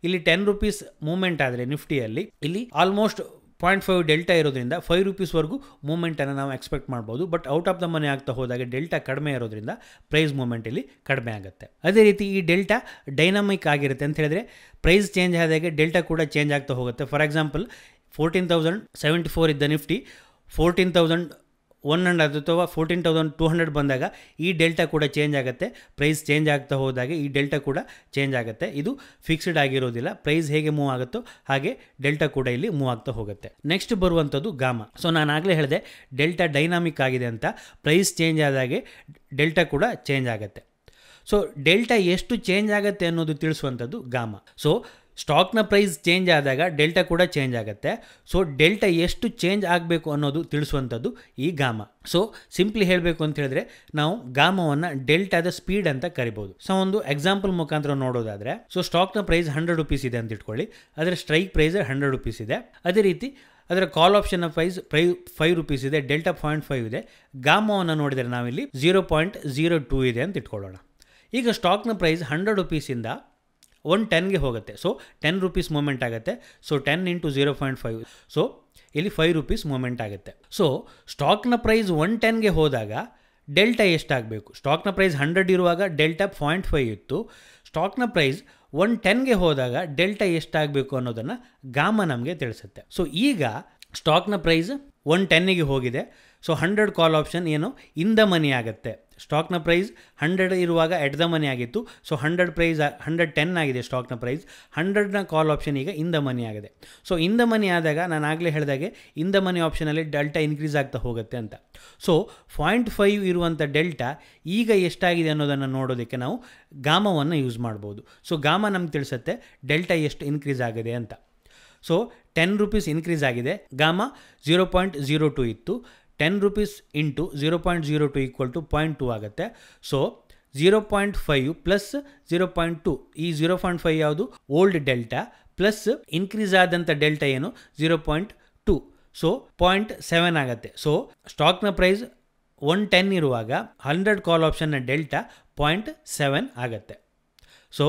ಇಲ್ಲಿ ಟೆನ್ ರುಪೀಸ್ ಮೂಮೆಂಟ್ ಆದರೆ ನಿಫ್ಟಿಯಲ್ಲಿ ಇಲ್ಲಿ ಆಲ್ಮೋಸ್ಟ್ ಪಾಯಿಂಟ್ ಫೈವ್ ಡೆಲ್ಟಾ ಇರೋದ್ರಿಂದ ಫೈವ್ ರುಪೀಸ್ವರೆಗೂ ಮೂಮೆಂಟನ್ನು ನಾವು ಎಕ್ಸ್ಪೆಕ್ಟ್ ಮಾಡ್ಬೋದು but out of the money ಆಗ್ತಾ ಹೋದಾಗ ಡೆಲ್ಟಾ ಕಡಿಮೆ ಇರೋದ್ರಿಂದ ಪ್ರೈಸ್ ಮೂಮೆಂಟ್ ಇಲ್ಲಿ ಕಡಿಮೆ ಆಗುತ್ತೆ ಅದೇ ರೀತಿ ಈ ಡೆಲ್ಟಾ ಡೈನಾಮಿಕ್ ಆಗಿರುತ್ತೆ ಅಂತ ಹೇಳಿದ್ರೆ ಪ್ರೈಸ್ ಚೇಂಜ್ ಆದಾಗೆ ಡೆಲ್ಟಾ ಕೂಡ ಚೇಂಜ್ ಆಗ್ತಾ ಹೋಗುತ್ತೆ for example fourteen thousand seventy four ಇದ್ದ ನಿಫ್ಟಿ ಫೋರ್ಟೀನ್ ತೌಸಂಡ್ ಒನ್ ಅದು ಅಥವಾ ಫೋರ್ಟೀನ್ ತೌಸಂಡ್ ಟೂ ಹಂಡ್ರೆಡ್ ಬಂದಾಗ ಈ ಡೆಲ್ಟಾ ಕೂಡ ಚೇಂಜ್ ಆಗುತ್ತೆ ಪ್ರೈಸ್ ಚೇಂಜ್ ಆಗ್ತಾ ಹೋದಾಗೆ ಈ ಡೆಲ್ಟಾ ಕೂಡ ಚೇಂಜ್ ಆಗುತ್ತೆ ಇದು ಫಿಕ್ಸ್ಡ್ ಆಗಿರೋದಿಲ್ಲ ಪ್ರೈಸ್ ಹೇಗೆ ಮೂವ್ ಆಗುತ್ತೋ ಹಾಗೆ ಡೆಲ್ಟಾ ಕೂಡ ಇಲ್ಲಿ ಮೂವ್ ಆಗ್ತಾ ಹೋಗುತ್ತೆ ನೆಕ್ಸ್ಟ್ ಬರುವಂಥದ್ದು ಗಾಮ ಸೊ ನಾನು ಆಗಲೇ ಹೇಳಿದೆ ಡೆಲ್ಟಾ ಡೈನಾಮಿಕ್ ಆಗಿದೆ ಅಂತ ಪ್ರೈಸ್ ಚೇಂಜ್ ಆದಾಗೆ ಡೆಲ್ಟಾ ಕೂಡ ಚೇಂಜ್ ಆಗುತ್ತೆ ಸೊ ಡೆಲ್ಟಾ ಎಷ್ಟು ಚೇಂಜ್ ಆಗುತ್ತೆ ಅನ್ನೋದು ತಿಳಿಸುವಂಥದ್ದು ಗಾಮ ಸೊ ಸ್ಟಾಕ್ನ ಪ್ರೈಸ್ ಚೇಂಜ್ ಆದಾಗ ಡೆಲ್ಟಾ ಕೂಡ ಚೇಂಜ್ ಆಗುತ್ತೆ ಸೊ ಡೆಲ್ಟಾ ಎಷ್ಟು ಚೇಂಜ್ ಆಗಬೇಕು ಅನ್ನೋದು ತಿಳಿಸುವಂಥದ್ದು ಈ ಗಾಮ ಸೊ ಸಿಂಪ್ಲಿ ಹೇಳಬೇಕು ಅಂತ ಹೇಳಿದ್ರೆ ನಾವು ಗಾಮವನ್ನು ಡೆಲ್ಟಾದ ಸ್ಪೀಡ್ ಅಂತ ಕರಿಬೋದು ಸೊ ಒಂದು ಎಕ್ಸಾಂಪಲ್ ಮುಖಾಂತರ ನೋಡೋದಾದರೆ ಸೊ ಸ್ಟಾಕ್ನ ಪ್ರೈಸ್ ಹಂಡ್ರೆಡ್ ರುಪೀಸ್ ಇದೆ ಅಂತ ಇಟ್ಕೊಳ್ಳಿ ಅದರ ಸ್ಟ್ರೈಕ್ ಪ್ರೈಸ್ ಹಂಡ್ರೆಡ್ ರುಪೀಸ್ ಇದೆ ಅದೇ ರೀತಿ ಅದರ ಕಾಲ್ ಆಪ್ಷನ್ ಪ್ರೈಸ್ ಪ್ರೈ ಫೈವ್ ರುಪೀಸ್ ಇದೆ ಡೆಲ್ಟಾ ಪಾಯಿಂಟ್ ಫೈವ್ ಇದೆ ಗಾಮವನ್ನು ನೋಡಿದರೆ ನಾವಿಲ್ಲಿ ಜೀರೋ ಪಾಯಿಂಟ್ ಜೀರೋ ಟೂ ಇದೆ ಅಂತ ಇಟ್ಕೊಳ್ಳೋಣ ಈಗ ಸ್ಟಾಕ್ನ ಪ್ರೈಸ್ ಹಂಡ್ರೆಡ್ ರುಪೀಸಿಂದ ಒನ್ ಟೆನ್ಗೆ ಹೋಗುತ್ತೆ ಸೊ ಟೆನ್ ರುಪೀಸ್ ಮೂಮೆಂಟ್ ಆಗುತ್ತೆ so ten into zero point five so ಇಲ್ಲಿ ಫೈವ್ ರುಪೀಸ್ ಮೂಮೆಂಟ್ ಆಗುತ್ತೆ ಸೊ ಸ್ಟಾಕ್ನ ಪ್ರೈಸ್ ಒನ್ ಟೆನ್ಗೆ ಹೋದಾಗ ಡೆಲ್ಟಾ ಎಷ್ಟಾಗಬೇಕು ಸ್ಟಾಕ್ನ ಪ್ರೈಸ್ ಹಂಡ್ರೆಡ್ ಇರುವಾಗ ಡೆಲ್ಟಾ ಪಾಯಿಂಟ್ ಫೈವ್ ಇತ್ತು ಸ್ಟಾಕ್ನ ಪ್ರೈಸ್ ಒನ್ ಟೆನ್ಗೆ ಹೋದಾಗ ಡೆಲ್ಟಾ ಎಷ್ಟಾಗಬೇಕು ಅನ್ನೋದನ್ನು ಗಾಮ ನಮಗೆ ತಿಳಿಸುತ್ತೆ ಸೊ ಈಗ ಸ್ಟಾಕ್ನ ಪ್ರೈಸ್ ಒನ್ ಟೆನ್ನಿಗೆ ಹೋಗಿದೆ ಸೊ ಹಂಡ್ರೆಡ್ ಕಾಲ್ ಆಪ್ಷನ್ ಏನು ಇಂದ ಮನಿ ಆಗುತ್ತೆ ಸ್ಟಾಕ್ನ ಪ್ರೈಸ್ ಹಂಡ್ರೆಡ್ ಇರುವಾಗ ಎಟ್ ದ ಮನಿ ಆಗಿತ್ತು so hundred price hundred ten ಆಗಿದೆ ಸ್ಟಾಕ್ನ ಪ್ರೈಸ್ ಹಂಡ್ರೆಡ್ನ ಕಾಲ್ ಆಪ್ಷನ್ ಈಗ ಇಂದ ಮನಿ ಆಗಿದೆ ಸೊ ಇಂದ ಮನಿ ಆದಾಗ ನಾನು ಆಗಲೇ ಹೇಳಿದಾಗೆ ಇಂದ ಮನಿ ಆಪ್ಷನಲ್ಲಿ ಡೆಲ್ಟಾ ಇನ್ಕ್ರೀಸ್ ಆಗ್ತಾ ಹೋಗುತ್ತೆ ಅಂತ ಸೊ ಪಾಯಿಂಟ್ ಫೈವ್ ಇರುವಂಥ ಡೆಲ್ಟಾ ಈಗ ಎಷ್ಟಾಗಿದೆ ಅನ್ನೋದನ್ನು ನೋಡೋದಕ್ಕೆ ನಾವು ಗಾಮವನ್ನು ಯೂಸ್ ಮಾಡ್ಬೋದು ಸೊ ಗಾಮ ನಮ್ಗೆ ತಿಳಿಸುತ್ತೆ ಡೆಲ್ಟಾ ಎಷ್ಟು ಇನ್ಕ್ರೀಸ್ ಆಗಿದೆ ಅಂತ ಸೊ ಟೆನ್ ರುಪೀಸ್ ಇನ್ಕ್ರೀಸ್ ಆಗಿದೆ gamma zero point zero two ಇತ್ತು ten rupees into zero point zero two equal to point two ಆಗುತ್ತೆ so zero point five plus zero point two ಈ zero point five ಯಾವುದು old delta plus increase ಆದಂಥ delta ಏನು zero point two so point seven ಆಗುತ್ತೆ so ಸ್ಟಾಕ್ನ price one ten ಇರುವಾಗ hundred call ಆಪ್ಷನ್ನ delta point seven ಆಗುತ್ತೆ so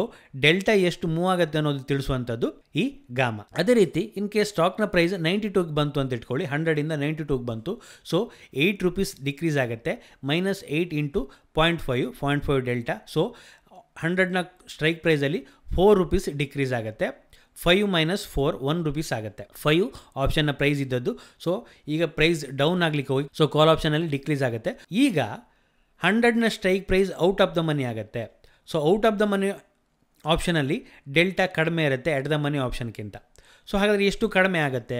delta ಎಷ್ಟು ಮೂವ್ ಆಗುತ್ತೆ ಅನ್ನೋದು ತಿಳಿಸುವಂಥದ್ದು ಈ ಗಾಮ ಅದೇ ರೀತಿ ಇನ್ ಕೇಸ್ ಸ್ಟಾಕ್ನ ಪ್ರೈಸ್ ನೈಂಟಿ ಟೂಗೆ ಬಂತು ಅಂತ ಇಟ್ಕೊಳ್ಳಿ ಹಂಡ್ರೆಡಿಂದ ನೈಂಟಿ ಟೂಗೆ ಬಂತು ಸೊ ಏಯ್ಟ್ ರುಪೀಸ್ ಡಿಕ್ರೀಸ್ ಆಗುತ್ತೆ minus eight into point five point five delta so ಹಂಡ್ರೆಡ್ನ ಸ್ಟ್ರೈಕ್ ಪ್ರೈಸಲ್ಲಿ ಫೋರ್ ರುಪೀಸ್ ಡಿಕ್ರೀಸ್ ಆಗುತ್ತೆ five minus four one rupees ಆಗುತ್ತೆ ಫೈವ್ ಆಪ್ಷನ್ನ ಪ್ರೈಸ್ ಇದ್ದದ್ದು ಸೊ ಈಗ ಪ್ರೈಸ್ ಡೌನ್ ಆಗಲಿಕ್ಕೆ ಹೋಗಿ ಸೊ ಕಾಲ್ ಆಪ್ಷನಲ್ಲಿ ಡಿಕ್ರೀಸ್ ಆಗುತ್ತೆ ಈಗ ಹಂಡ್ರೆಡ್ನ strike price out of the money ಆಗುತ್ತೆ so out of the money ಆಪ್ಷನಲ್ಲಿ ಡೆಲ್ಟಾ ಕಡಿಮೆ ಇರುತ್ತೆ ಎಟ್ ದ ಮನಿ ಆಪ್ಷನ್ಗಿಂತ ಸೊ ಹಾಗಾದರೆ ಎಷ್ಟು ಕಡಿಮೆ ಆಗುತ್ತೆ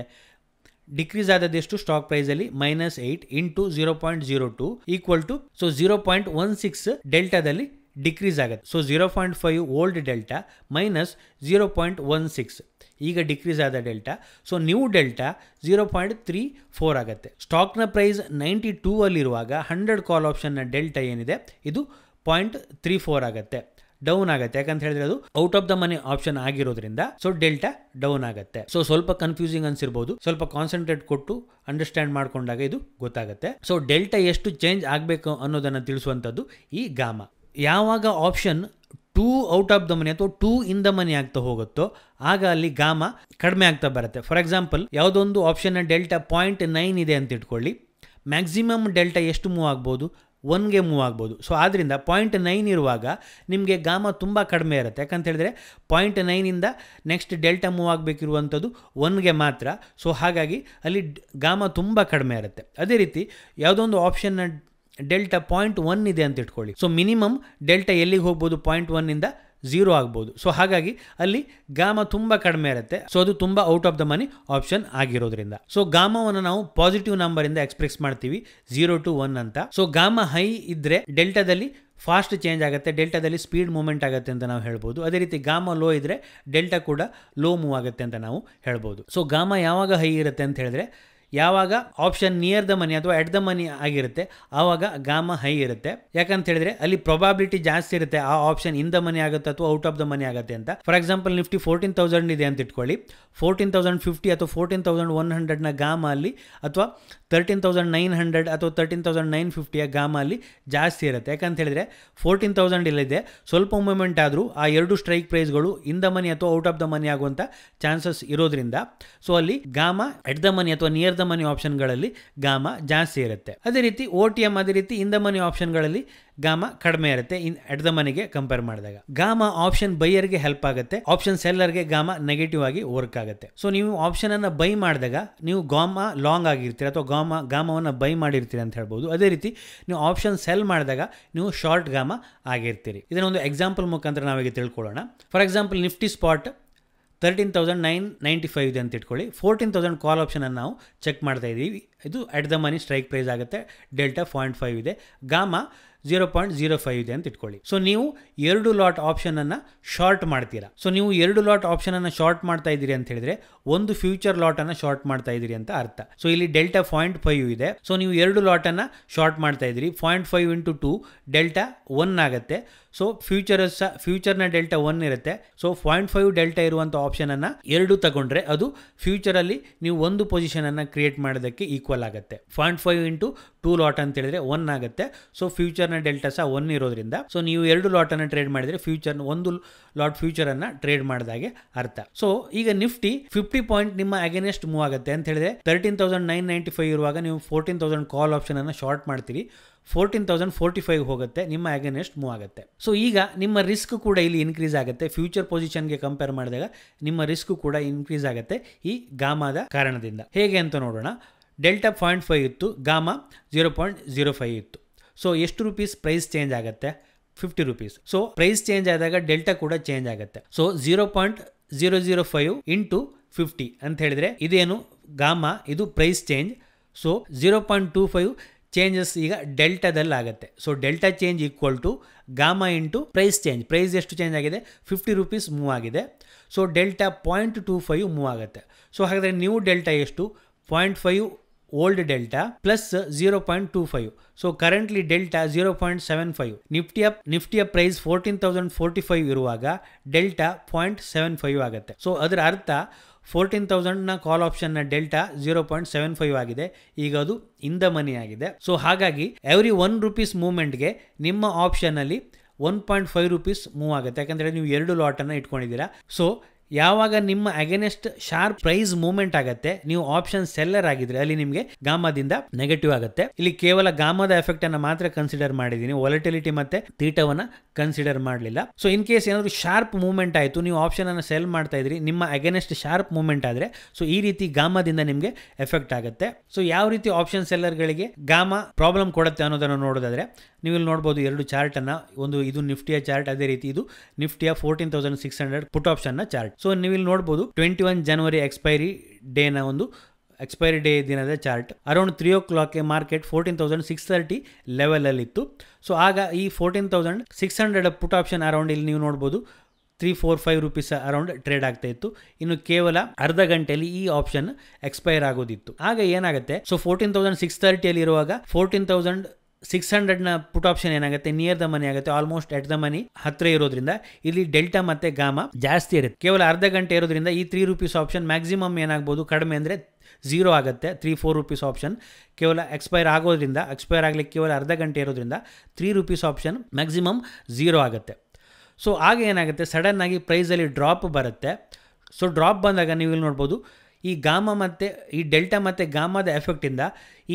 ಡಿಕ್ರೀಸ್ ಎಷ್ಟು ಸ್ಟಾಕ್ ಪ್ರೈಸಲ್ಲಿ minus eight into zero point zero two equal to so zero point one six ಡೆಲ್ಟಾದಲ್ಲಿ ಡಿಕ್ರೀಸ್ ಆಗುತ್ತೆ so zero point five old delta minus zero point one six ಈಗ decrease ಆದ delta so new delta zero point three four ಆಗುತ್ತೆ ಸ್ಟಾಕ್ನ price ninety two ಅಲ್ಲಿರುವಾಗ hundred call ಆಪ್ಷನ್ನ delta ಏನಿದೆ ಇದು ಪಾಯಿಂಟ್ ತ್ರೀ ಫೋರ್ ಆಗುತ್ತೆ ಡೌನ್ ಆಗುತ್ತೆ ಯಾಕಂತ ಹೇಳಿದ್ರೆ ಅದು out of the money option ಆಗಿರೋದ್ರಿಂದ ಸೊ ಡೆಲ್ಟಾ ಡೌನ್ ಆಗುತ್ತೆ ಸೊ ಸ್ವಲ್ಪ ಕನ್ಫ್ಯೂಸಿಂಗ್ ಅನ್ಸಿರ್ಬೋದು ಸ್ವಲ್ಪ ಕಾನ್ಸಂಟ್ರೇಟ್ ಕೊಟ್ಟು ಅಂಡರ್ಸ್ಟ್ಯಾಂಡ್ ಮಾಡ್ಕೊಂಡಾಗ ಇದು ಗೊತ್ತಾಗುತ್ತೆ ಸೊ ಡೆಲ್ಟಾ ಎಷ್ಟು ಚೇಂಜ್ ಆಗಬೇಕು ಅನ್ನೋದನ್ನು ತಿಳಿಸುವಂಥದ್ದು ಈ ಗಾಮ ಯಾವಾಗ option too out of the money ಅಥವಾ ಟೂ ಇನ್ ದ ಮನಿ ಆಗ್ತಾ ಹೋಗುತ್ತೋ ಆಗ ಅಲ್ಲಿ ಗಾಮ ಕಡಿಮೆ ಆಗ್ತಾ ಬರುತ್ತೆ ಫಾರ್ ಎಕ್ಸಾಂಪಲ್ ಯಾವುದೊಂದು ಆಪ್ಷನ್ ಡೆಲ್ಟಾ ಪಾಯಿಂಟ್ ನೈನ್ ಇದೆ ಅಂತ ಇಟ್ಕೊಳ್ಳಿ ಮ್ಯಾಕ್ಸಿಮಮ್ ಡೆಲ್ಟಾ ಎಷ್ಟು ಮೂವ್ ಆಗ್ಬೋದು ಒನ್ಗೆ ಮೂವ್ ಆಗ್ಬೋದು ಸೊ ಆದ್ದರಿಂದ ಪಾಯಿಂಟ್ ನೈನ್ ಇರುವಾಗ ನಿಮಗೆ ಗಾಮ ತುಂಬ ಕಡಿಮೆ ಇರುತ್ತೆ ಯಾಕಂತ ಹೇಳಿದ್ರೆ ಪಾಯಿಂಟ್ ನೈನಿಂದ ನೆಕ್ಸ್ಟ್ ಡೆಲ್ಟಾ ಮೂವ್ ಆಗಬೇಕಿರುವಂಥದ್ದು ಒನ್ಗೆ ಮಾತ್ರ ಸೊ ಹಾಗಾಗಿ ಅಲ್ಲಿ ಗಾಮ ತುಂಬ ಕಡಿಮೆ ಇರುತ್ತೆ ಅದೇ ರೀತಿ ಯಾವುದೊಂದು ಆಪ್ಷನ್ನ ಡೆಲ್ಟಾ ಪಾಯಿಂಟ್ ಒನ್ ಇದೆ ಅಂತ ಇಟ್ಕೊಳ್ಳಿ ಸೊ ಮಿನಿಮಮ್ ಡೆಲ್ಟಾ ಎಲ್ಲಿಗೆ ಹೋಗ್ಬೋದು ಪಾಯಿಂಟ್ ಒನ್ನಿಂದ ಝೀರೋ ಆಗ್ಬೋದು ಸೊ ಹಾಗಾಗಿ ಅಲ್ಲಿ ಗಾಮ ತುಂಬ ಕಡಿಮೆ ಇರುತ್ತೆ ಸೊ ಅದು ತುಂಬ out of the money option ಆಗಿರೋದ್ರಿಂದ ಸೊ ಗಾಮವನ್ನು ನಾವು ಪಾಸಿಟಿವ್ ನಂಬರಿಂದ ಎಕ್ಸ್ಪ್ರೆಸ್ ಮಾಡ್ತೀವಿ ಝೀರೋ ಟು ಒನ್ ಅಂತ ಸೊ ಗಾಮ ಹೈ ಇದ್ರೆ ಡೆಲ್ಟಾದಲ್ಲಿ ಫಾಸ್ಟ್ ಚೇಂಜ್ ಆಗುತ್ತೆ ಡೆಲ್ಟಾದಲ್ಲಿ ಸ್ಪೀಡ್ ಮೂವ್ಮೆಂಟ್ ಆಗುತ್ತೆ ಅಂತ ನಾವು ಹೇಳ್ಬೋದು ಅದೇ ರೀತಿ ಗಾಮ ಲೋ ಇದ್ರೆ ಡೆಲ್ಟಾ ಕೂಡ ಲೋ ಮೂವ್ ಆಗುತ್ತೆ ಅಂತ ನಾವು ಹೇಳ್ಬೋದು ಸೊ ಗಾಮ ಯಾವಾಗ ಹೈ ಇರುತ್ತೆ ಅಂತ ಹೇಳಿದ್ರೆ ಯಾವಾಗ ಆಪ್ಷನ್ ನಿಯರ್ ದ ಮನಿ ಅಥವಾ ಎಟ್ ದ ಮನಿ ಆಗಿರುತ್ತೆ ಆವಾಗ ಗಾಮ ಹೈ ಇರುತ್ತೆ ಯಾಕಂತ ಹೇಳಿದ್ರೆ ಅಲ್ಲಿ ಪ್ರೊಬಾಬಿಲಿಟಿ ಜಾಸ್ತಿ ಇರುತ್ತೆ ಆ ಆಪ್ಷನ್ ಇನ್ ದ ಮನಿ ಆಗುತ್ತೆ ಅಥವಾ ಔಟ್ ಆಫ್ ದ ಮನಿ ಆಗುತ್ತೆ ಅಂತ for example Nifty fourteen thousand ಇದೆ ಅಂತ ಇಟ್ಕೊಳ್ಳಿ ಫೋರ್ಟೀನ್ ತೌಸಂಡ್ ಫಿಫ್ಟಿ ಅಥವಾ ಫೋರ್ಟೀನ್ ತೌಸಂಡ್ ಒನ್ ಹಂಡ್ರೆಡ್ನ ಗಾಮ ಅಲ್ಲಿ ಅಥವಾ ತರ್ಟೀನ್ ತೌಸಂಡ್ ನೈನ್ ಹಂಡ್ರೆಡ್ ಅಥವಾ ತರ್ಟೀನ್ ತೌಸಂಡ್ ನೈನ್ ಫಿಫ್ಟಿಯ ಗಾಮ ಅಲ್ಲಿ ಜಾಸ್ತಿ ಇರುತ್ತೆ ಯಾಕಂತ ಹೇಳಿದ್ರೆ ಫೋರ್ಟೀನ್ ತೌಸಂಡ್ ಇಲ್ಲಿದೆ ಸ್ವಲ್ಪ ಮೂಮೆಂಟ್ ಆದರೂ ಆ ಎರಡು ಸ್ಟ್ರೈಕ್ ಪ್ರೈಸ್ಗಳು ಇನ್ ದ ಮನಿ ಅಥವಾ ಔಟ್ ಆಫ್ ದ ಮನಿ ಆಗುವಂಥ ಚಾನ್ಸಸ್ ಇರೋದ್ರಿಂದ ಸೊ ಅಲ್ಲಿ ಗಾಮ ಎಟ್ ದ ಮನಿ ಅಥವಾ ನಿಯರ್ ದ ಮನಿ ಆಪ್ಷನ್ಗಳಲ್ಲಿ ಗಾಮ ಜಾಸ್ತಿ ಇರುತ್ತೆ ಅದೇ ರೀತಿ ಓ ಟಿ ಎಮ್ ಅದೇ ರೀತಿ ಇನ್ ಮನಿ ಆಪ್ಷನ್ಗಳಲ್ಲಿ ಗಾಮ ಕಡಿಮೆ ಇರುತ್ತೆ ಇನ್ ಎಟ್ ದ ಮನಿಗೆ ಕಂಪೇರ್ ಮಾಡಿದಾಗ ಗಾಮ ಆಪ್ಷನ್ ಬೈಯರ್ಗೆ ಹೆಲ್ಪ್ ಆಗುತ್ತೆ ಆಪ್ಷನ್ ಸೆಲ್ಲರ್ಗೆ ಗಾಮ ನೆಗೆಟಿವ್ ಆಗಿ ವರ್ಕ್ ಆಗುತ್ತೆ ಸೊ ನೀವು ಆಪ್ಷನ್ ಅನ್ನ ಬೈ ಮಾಡಿದಾಗ ನೀವು ಗಾಮ ಲಾಂಗ್ ಆಗಿರ್ತೀರಿ ಅಥವಾ ಗಾಮ ಗಾಮವನ್ನು ಬೈ ಮಾಡಿರ್ತೀರಿ ಅಂತ ಹೇಳ್ಬೋದು ಅದೇ ರೀತಿ ನೀವು ಆಪ್ಷನ್ ಸೆಲ್ ಮಾಡಿದಾಗ ನೀವು ಶಾರ್ಟ್ ಗಾಮ ಆಗಿರ್ತೀರಿ ಇದನ್ನ ಒಂದು ಎಕ್ಸಾಂಪಲ್ ಮುಖಾಂತರ ನಾವೀಗ ತಿಳ್ಕೊಳ್ಳೋಣ for example Nifty spot thirteen thousand nine ninety five ಇದೆ ಅಂತ ಇಟ್ಕೊಳ್ಳಿ ಫೋರ್ಟೀನ್ ತೌಸಂಡ್ ಕಾಲ್ ಆಪ್ಷನನ್ನು ನಾವು ಚೆಕ್ ಮಾಡ್ತಾ ಇದ್ದೀವಿ ಇದು at the money strike price ಆಗುತ್ತೆ ಡೆಲ್ಟಾ ಪಾಯಿಂಟ್ ಫೈವ್ ಇದೆ gamma zero point zero five ಇದೆ ಅಂತ ಇಟ್ಕೊಳ್ಳಿ ಸೊ ನೀವು ಎರಡು ಲಾಟ್ ಆಪ್ಷನನ್ನು ಶಾರ್ಟ್ ಮಾಡ್ತೀರಾ ಸೊ ನೀವು ಎರಡು ಲಾಟ್ ಆಪ್ಷನನ್ನು ಶಾರ್ಟ್ ಮಾಡ್ತಾ ಇದ್ದೀರಿ ಅಂತ ಹೇಳಿದ್ರೆ ಒಂದು ಫ್ಯೂಚರ್ ಲಾಟನ್ನು ಶಾರ್ಟ್ ಮಾಡ್ತಾ ಇದ್ದೀರಿ ಅಂತ ಅರ್ಥ ಸೊ ಇಲ್ಲಿ ಡೆಲ್ಟಾ ಪಾಯಿಂಟ್ ಫೈವ್ ಇದೆ ಸೊ ನೀವು ಎರಡು ಲಾಟನ್ನು ಶಾರ್ಟ್ ಮಾಡ್ತಾ ಇದ್ದೀರಿ point five into two delta one ಆಗುತ್ತೆ ಸೊ ಫ್ಯೂಚರ್ ಫ್ಯೂಚರ್ನ ಡೆಲ್ಟಾ ಒನ್ ಇರುತ್ತೆ ಸೊ ಪಾಯಿಂಟ್ ಫೈವ್ ಡೆಲ್ಟಾ ಇರುವಂಥ ಆಪ್ಷನನ್ನು ಎರಡು ತಗೊಂಡ್ರೆ ಅದು ಫ್ಯೂಚರಲ್ಲಿ ನೀವು ಒಂದು ಪೊಸಿಷನನ್ನು ಕ್ರಿಯೇಟ್ ಮಾಡೋದಕ್ಕೆ ಈಕ್ವಲ್ ಆಗುತ್ತೆ point five into two lot ಅಂತ ಹೇಳಿದ್ರೆ ಒನ್ ಆಗುತ್ತೆ ಸೊ ಫ್ಯೂಚರ್ನ ಡೆಲ್ಟಾ ಸಹ ಒನ್ ಇರೋದ್ರಿಂದ ಸೊ ನೀವು ಎರಡು ಲಾಟನ್ನು ಟ್ರೇಡ್ ಮಾಡಿದರೆ ಫ್ಯೂಚರ್ ಒಂದು ಲಾಟ್ ಫ್ಯೂಚರನ್ನು ಟ್ರೇಡ್ ಮಾಡಿದಾಗೆ ಅರ್ಥ ಸೊ ಈಗ ನಿಫ್ಟಿ ಫಿಫ್ಟಿ ಪಾಯಿಂಟ್ ನಿಮ್ಮ ಅಗೇನೆಸ್ಟ್ ಮೂವ್ ಆಗುತ್ತೆ ಅಂತ ಹೇಳಿದ್ರೆ thirteen thousand nine ninety five ಇರುವಾಗ ನೀವು ಫೋರ್ಟೀನ್ ತೌಸಂಡ್ ಕಾಲ್ ಆಪ್ಷನನ್ನು ಶಾರ್ಟ್ ಮಾಡ್ತೀರಿ ಫೋರ್ಟೀನ್ ತೌಸಂಡ್ ಫೋರ್ಟಿ ಫೈವ್ ಹೋಗುತ್ತೆ ನಿಮ್ಮ ಅಗೇನೆಸ್ಟ್ ಮೂವ್ ಆಗುತ್ತೆ ಸೊ ಈಗ ನಿಮ್ಮ ರಿಸ್ಕ್ ಕೂಡ ಇಲ್ಲಿ ಇನ್ಕ್ರೀಸ್ ಆಗುತ್ತೆ ಫ್ಯೂಚರ್ ಪೊಸಿಷನ್ಗೆ ಕಂಪೇರ್ ಮಾಡಿದಾಗ ನಿಮ್ಮ ರಿಸ್ಕ್ ಕೂಡ ಇನ್ಕ್ರೀಸ್ ಆಗುತ್ತೆ ಈ ಗಾಮಾದ ಕಾರಣದಿಂದ ಹೇಗೆ ಅಂತ ನೋಡೋಣ ಡೆಲ್ಟಾ ಪಾಯಿಂಟ್ ಫೈವ್ ಇತ್ತು gamma zero point zero five ಇತ್ತು ಸೊ ಎಷ್ಟು ರುಪೀಸ್ ಪ್ರೈಸ್ ಚೇಂಜ್ ಆಗುತ್ತೆ fifty rupees so price change ಆದಾಗ ಡೆಲ್ಟಾ ಕೂಡ ಚೇಂಜ್ ಆಗುತ್ತೆ so zero point zero zero five into fifty ಅಂತ ಹೇಳಿದ್ರೆ ಇದೇನು ಗಾಮ ಇದು price change so zero point two five changes ಈಗ ಡೆಲ್ಟಾದಲ್ಲಿ ಆಗುತ್ತೆ so delta change equal to gamma into price change price ಎಷ್ಟು ಚೇಂಜ್ ಆಗಿದೆ ಫಿಫ್ಟಿ ರುಪೀಸ್ ಮೂವ್ ಆಗಿದೆ so delta point to five move ಆಗುತ್ತೆ ಸೊ ಹಾಗಾದರೆ ನ್ಯೂ ಡೆಲ್ಟಾ ಎಷ್ಟು point five old delta plus zero point two five so currently delta zero point seven five ನಿಫ್ಟಿಯ ನಿಫ್ಟಿಯ price fourteen thousand forty five ಇರುವಾಗ delta point seven five ಆಗುತ್ತೆ so ಅದರ ಅರ್ಥ fourteen ತೌಸಂಡ್ನ ಕಾಲ್ ಆಪ್ಷನ್ನ delta zero point seven five ಆಗಿದೆ ಈಗ ಅದು ಇಂದ ಮನಿ ಆಗಿದೆ ಸೊ ಹಾಗಾಗಿ ಎವ್ರಿ ಒನ್ ರುಪೀಸ್ ಮೂವ್ಮೆಂಟ್ಗೆ ನಿಮ್ಮ ಆಪ್ಷನ್ನಲ್ಲಿ one point five rupees move ಆಗುತ್ತೆ ಯಾಕಂದರೆ ನೀವು ಎರಡು ಲಾಟನ್ನು ಇಟ್ಕೊಂಡಿದ್ದೀರಾ ಸೊ ಯಾವಾಗ ನಿಮ್ಮ ಅಗೇನೆಸ್ಟ್ ಶಾರ್ಪ್ ಪ್ರೈಸ್ ಮೂವ್ಮೆಂಟ್ ಆಗುತ್ತೆ ನೀವು ಆಪ್ಷನ್ ಸೆಲ್ಲರ್ ಆಗಿದ್ರೆ ಅಲ್ಲಿ ನಿಮಗೆ ಗಾಮದಿಂದ ನೆಗೆಟಿವ್ ಆಗುತ್ತೆ ಇಲ್ಲಿ ಕೇವಲ ಗಾಮದ ಎಫೆಕ್ಟ್ ಅನ್ನ ಮಾತ್ರ ಕನ್ಸಿಡರ್ ಮಾಡಿದೀನಿ ವಾಲಿಟಿಲಿಟಿ ಮತ್ತೆ ತೀಟವನ್ನ ಕನ್ಸಿಡರ್ ಮಾಡಲಿಲ್ಲ ಸೊ ಇನ್ ಕೇಸ್ ಏನಾದ್ರು ಶಾರ್ಪ್ ಮೂವ್ಮೆಂಟ್ ಆಯಿತು ನೀವು ಆಪ್ಷನ್ ಅನ್ನು ಸೆಲ್ ಮಾಡ್ತಾ ಇದ್ರಿ ನಿಮ್ಮ ಅಗೇನೆಸ್ಟ್ ಶಾರ್ಪ್ ಮೂವ್ಮೆಂಟ್ ಆದರೆ ಸೊ ಈ ರೀತಿ ಗಾಮದಿಂದ ನಿಮಗೆ ಎಫೆಕ್ಟ್ ಆಗುತ್ತೆ ಸೊ ಯಾವ ರೀತಿ ಆಪ್ಷನ್ ಸೆಲ್ಲರ್ಗಳಿಗೆ ಗಾಮ ಪ್ರಾಬ್ಲಮ್ ಕೊಡುತ್ತೆ ಅನ್ನೋದನ್ನು ನೋಡೋದಾದ್ರೆ ನೀವು ಇಲ್ಲಿ ನೋಡ್ಬೋದು ಎರಡು ಚಾರ್ಟನ್ನು ಒಂದು ಇದು ನಿಫ್ಟಿಯ ಚಾರ್ಟ್ ಅದೇ ರೀತಿ ಇದು ನಿಫ್ಟಿಯ fourteen thousand six hundred put ಆಪ್ಷನ್ನ ಚಾರ್ಟ್ ಸೊ ನೀವು ಇಲ್ಲಿ ನೋಡ್ಬೋದು ಟ್ವೆಂಟಿ ಒನ್ ಜನವರಿ ಎಕ್ಸ್ಪೈರಿ ಡೇನ ಒಂದು ಎಕ್ಸ್ಪೈರಿ ಡೇ ದಿನದ ಚಾರ್ಟ್ ಅರೌಂಡ್ ತ್ರೀ ಓ ಕ್ಲಾಕ್ಗೆ market fourteen thousand six thirty ಲೆವೆಲಲ್ಲಿತ್ತು ಸೊ ಆಗ ಈ fourteen thousand six hundred put option around ಇಲ್ಲಿ ನೀವು ನೋಡ್ಬೋದು three four five rupees around trade ಆಗ್ತಾ ಇತ್ತು ಇನ್ನು ಕೇವಲ ಅರ್ಧ ಗಂಟೆಯಲ್ಲಿ ಈ ಆಪ್ಷನ್ ಎಕ್ಸ್ಪೈರ್ ಆಗೋದಿತ್ತು ಆಗ ಏನಾಗುತ್ತೆ ಸೊ ಫೋರ್ಟೀನ್ ತೌಸಂಡ್ ಸಿಕ್ಸ್ ತರ್ಟಿಯಲ್ಲಿ ಇರುವಾಗ ಫೋರ್ಟೀನ್ ತೌಸಂಡ್ ಸಿಕ್ಸ್ ಹಂಡ್ರೆಡ್ನ ಪುಟ್ ಆಪ್ಷನ್ ಏನಾಗುತ್ತೆ ನಿಯರ್ ದ ಮನಿ ಆಗುತ್ತೆ ಆಲ್ಮೋಸ್ಟ್ ಎಟ್ ದ ಮನಿ ಹತ್ತಿರ ಇರೋದ್ರಿಂದ ಇಲ್ಲಿ ಡೆಲ್ಟಾ ಮತ್ತೆ ಗಾಮ ಜಾಸ್ತಿ ಇರುತ್ತೆ ಕೇವಲ ಅರ್ಧ ಗಂಟೆ ಇರೋದ್ರಿಂದ ಈ ತ್ರೀ ರುಪೀಸ್ ಆಪ್ಷನ್ ಮ್ಯಾಕ್ಸಿಮಮ್ ಏನಾಗ್ಬೋದು ಕಡಿಮೆ ಅಂದರೆ ಝೀರೋ ಆಗುತ್ತೆ ತ್ರೀ ಫೋರ್ ರುಪೀಸ್ ಆಪ್ಷನ್ ಕೇವಲ ಎಕ್ಸ್ಪೈರ್ ಆಗೋದ್ರಿಂದ ಎಕ್ಸ್ಪೈರ್ ಆಗಲಿಕ್ಕೆ ಕೇವಲ ಅರ್ಧ ಗಂಟೆ ಇರೋದ್ರಿಂದ three rupees option maximum zero ಆಗುತ್ತೆ ಸೊ ಆಗ ಏನಾಗುತ್ತೆ ಸಡನ್ನಾಗಿ ಪ್ರೈಸಲ್ಲಿ ಡ್ರಾಪ್ ಬರುತ್ತೆ ಸೊ ಡ್ರಾಪ್ ಬಂದಾಗ ನೀವು ಇಲ್ಲಿ ನೋಡ್ಬೋದು ಈ ಗಾಮ ಮತ್ತು ಈ ಡೆಲ್ಟಾ ಮತ್ತು ಗಾಮದ ಎಫೆಕ್ಟಿಂದ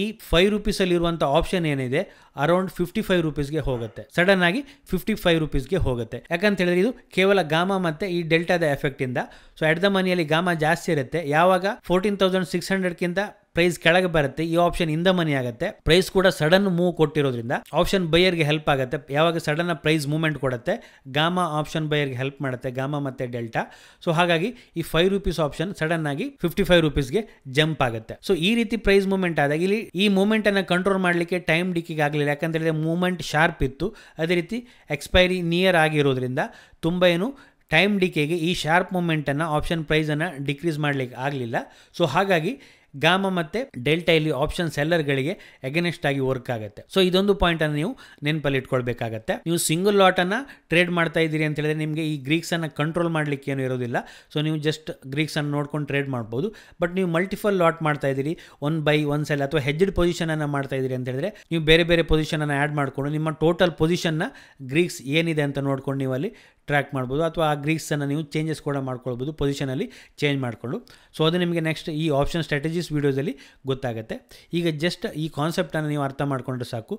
ಈ ಫೈವ್ ರುಪೀಸಲ್ಲಿರುವಂಥ ಆಪ್ಷನ್ ಏನಿದೆ ಅರೌಂಡ್ ಫಿಫ್ಟಿ ಫೈವ್ ರುಪೀಸ್ಗೆ ಹೋಗುತ್ತೆ ಸಡನ್ ಆಗಿ ಫಿಫ್ಟಿ ಫೈವ್ ರುಪೀಸ್ಗೆ ಹೋಗುತ್ತೆ ಯಾಕಂತ ಹೇಳಿದ್ರೆ ಇದು ಕೇವಲ ಗಾಮ ಮತ್ತು ಈ ಡೆಲ್ಟಾದ ಎಫೆಕ್ಟಿಂದ ಸೊ ಎಟ್ ದ ಮನಿಯಲ್ಲಿ ಗಾಮ ಜಾಸ್ತಿ ಇರುತ್ತೆ ಯಾವಾಗ ಫೋರ್ಟೀನ್ ತೌಸಂಡ್ ಸಿಕ್ಸ್ ಹಂಡ್ರೆಡ್ಗಿಂತ ಪ್ರೈಸ್ ಕೆಳಗೆ ಬರುತ್ತೆ ಈ ಆಪ್ಷನ್ ಇಂದ ಮನಿ ಆಗುತ್ತೆ ಪ್ರೈಸ್ ಕೂಡ ಸಡನ್ ಮೂವ್ ಕೊಟ್ಟಿರೋದ್ರಿಂದ ಆಪ್ಷನ್ ಬೈಯರ್ಗೆ ಹೆಲ್ಪ್ ಆಗುತ್ತೆ ಯಾವಾಗ ಸಡನ್ ಪ್ರೈಸ್ ಮೂವ್ಮೆಂಟ್ ಕೊಡುತ್ತೆ ಗಾಮಾ ಆಪ್ಷನ್ ಬೈಯರ್ಗೆ ಹೆಲ್ಪ್ ಮಾಡುತ್ತೆ ಗಾಮಾ ಮತ್ತೆ ಡೆಲ್ಟಾ ಸೊ ಹಾಗಾಗಿ ಈ ಫೈವ್ ರುಪೀಸ್ ಆಪ್ಷನ್ ಸಡನ್ ಆಗಿ ಫಿಫ್ಟಿ ಫೈವ್ ರುಪೀಸ್ಗೆ ಜಂಪ್ ಆಗುತ್ತೆ ಸೊ ಈ ರೀತಿ ಪ್ರೈಸ್ ಮೂವ್ಮೆಂಟ್ ಆದಾಗ ಇಲ್ಲಿ ಈ ಮೂವ್ಮೆಂಟ್ ಅನ್ನು ಕಂಟ್ರೋಲ್ ಮಾಡಲಿಕ್ಕೆ ಟೈಮ್ ಡಿಕ್ಕಿಗೆ ಆಗಲಿಲ್ಲ ಯಾಕಂದ್ರೆ ಮೂವ್ಮೆಂಟ್ ಶಾರ್ಪ್ ಇತ್ತು ಅದೇ ರೀತಿ ಎಕ್ಸ್ಪೈರಿ ನಿಯರ್ ಆಗಿರೋದ್ರಿಂದ ತುಂಬ ಏನು ಟೈಮ್ ಡಿಕೆಗೆ ಈ ಶಾರ್ಪ್ ಮೂಮೆಂಟನ್ನು ಆಪ್ಷನ್ ಪ್ರೈಸನ್ನು ಡಿಕ್ರೀಸ್ ಮಾಡಲಿಕ್ಕೆ ಆಗಲಿಲ್ಲ ಸೊ ಹಾಗಾಗಿ ಗಾಮ ಮತ್ತು ಡೆಲ್ಟಾ ಇಲ್ಲಿ ಆಪ್ಷನ್ ಸೆಲ್ಲರ್ಗಳಿಗೆ ಅಗೇನೆಸ್ಟ್ ಆಗಿ ವರ್ಕ್ ಆಗುತ್ತೆ ಸೊ ಇದೊಂದು ಪಾಯಿಂಟ್ ಅನ್ನು ನೀವು ನೆನಪಲ್ಲಿ ಇಟ್ಕೊಳ್ಬೇಕಾಗತ್ತೆ ನೀವು ಸಿಂಗಲ್ ಲಾಟನ್ನು ಟ್ರೇಡ್ ಮಾಡ್ತಾ ಇದ್ದೀರಿ ಅಂತ ಹೇಳಿದ್ರೆ ನಿಮಗೆ ಈ ಗ್ರೀಕ್ಸನ್ನು ಕಂಟ್ರೋಲ್ ಮಾಡಲಿಕ್ಕೆ ಏನು ಇರೋದಿಲ್ಲ ಸೊ ನೀವು ಜಸ್ಟ್ ಗ್ರೀಕ್ಸನ್ನು ನೋಡ್ಕೊಂಡು ಟ್ರೇಡ್ ಮಾಡ್ಬೋದು ಬಟ್ ನೀವು ಮಲ್ಟಿಪಲ್ ಲಾಟ್ ಮಾಡ್ತಾ ಇದ್ದೀರಿ ಒನ್ ಬೈ ಒನ್ ಸೆಲ್ ಅಥವಾ ಹೆಜ್ಜೆಡ್ ಪೊಸಿಷನನ್ನು ಮಾಡ್ತಾ ಇದ್ದೀರಿ ಅಂತ ಹೇಳಿದ್ರೆ ನೀವು ಬೇರೆ ಬೇರೆ ಪೊಸಿಷನನ್ನು ಆ್ಯಡ್ ಮಾಡಿಕೊಂಡು ನಿಮ್ಮ ಟೋಟಲ್ ಪೊಸಿಷನ್ನ ಗ್ರೀಕ್ಸ್ ಏನಿದೆ ಅಂತ ನೋಡ್ಕೊಂಡು ನೀವು ಅಲ್ಲಿ ಟ್ರ್ಯಾಕ್ ಮಾಡ್ಬೋದು ಅಥವಾ ಆ ಗ್ರೀಕ್ಸನ್ನು ನೀವು ಚೇಂಜಸ್ ಕೂಡ ಮಾಡ್ಕೊಳ್ಬೋದು ಪೊಸಿಷನಲ್ಲಿ ಚೇಂಜ್ ಮಾಡಿಕೊಂಡು ಸೊ ಅದು ನಿಮಗೆ ನೆಕ್ಸ್ಟ್ ಈ ಆಪ್ಷನ್ ಸ್ಟ್ರಾಟಜೀಸ್ ವೀಡಿಯೋದಲ್ಲಿ ಗೊತ್ತಾಗುತ್ತೆ ಈಗ ಜಸ್ಟ್ ಈ ಕಾನ್ಸೆಪ್ಟನ್ನು ನೀವು ಅರ್ಥ ಮಾಡಿಕೊಂಡ್ರೆ ಸಾಕು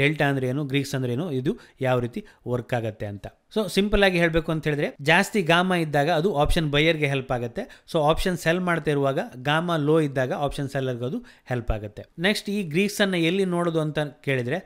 ಡೆಲ್ಟಾ ಅಂದರೆ ಏನು ಗ್ರೀಕ್ಸ್ ಅಂದ್ರೆ ಏನು ಇದು ಯಾವ ರೀತಿ ವರ್ಕ್ ಆಗುತ್ತೆ ಅಂತ ಸೊ ಸಿಂಪಲ್ ಆಗಿ ಹೇಳಬೇಕು ಅಂತ ಹೇಳಿದ್ರೆ ಜಾಸ್ತಿ ಗಾಮ ಇದ್ದಾಗ ಅದು ಆಪ್ಷನ್ ಬೈಯರ್ಗೆ ಹೆಲ್ಪ್ ಆಗುತ್ತೆ ಸೊ ಆಪ್ಷನ್ ಸೆಲ್ ಮಾಡ್ತಾ ಇರುವಾಗ ಗಾಮ ಲೋ ಇದ್ದಾಗ ಆಪ್ಷನ್ ಸೆಲ್ಲರ್ಗೆ ಅದು ಹೆಲ್ಪ್ ಆಗುತ್ತೆ ನೆಕ್ಸ್ಟ್ ಈ ಗ್ರೀಕ್ಸನ್ನು ಎಲ್ಲಿ ನೋಡೋದು ಅಂತ ಕೇಳಿದರೆ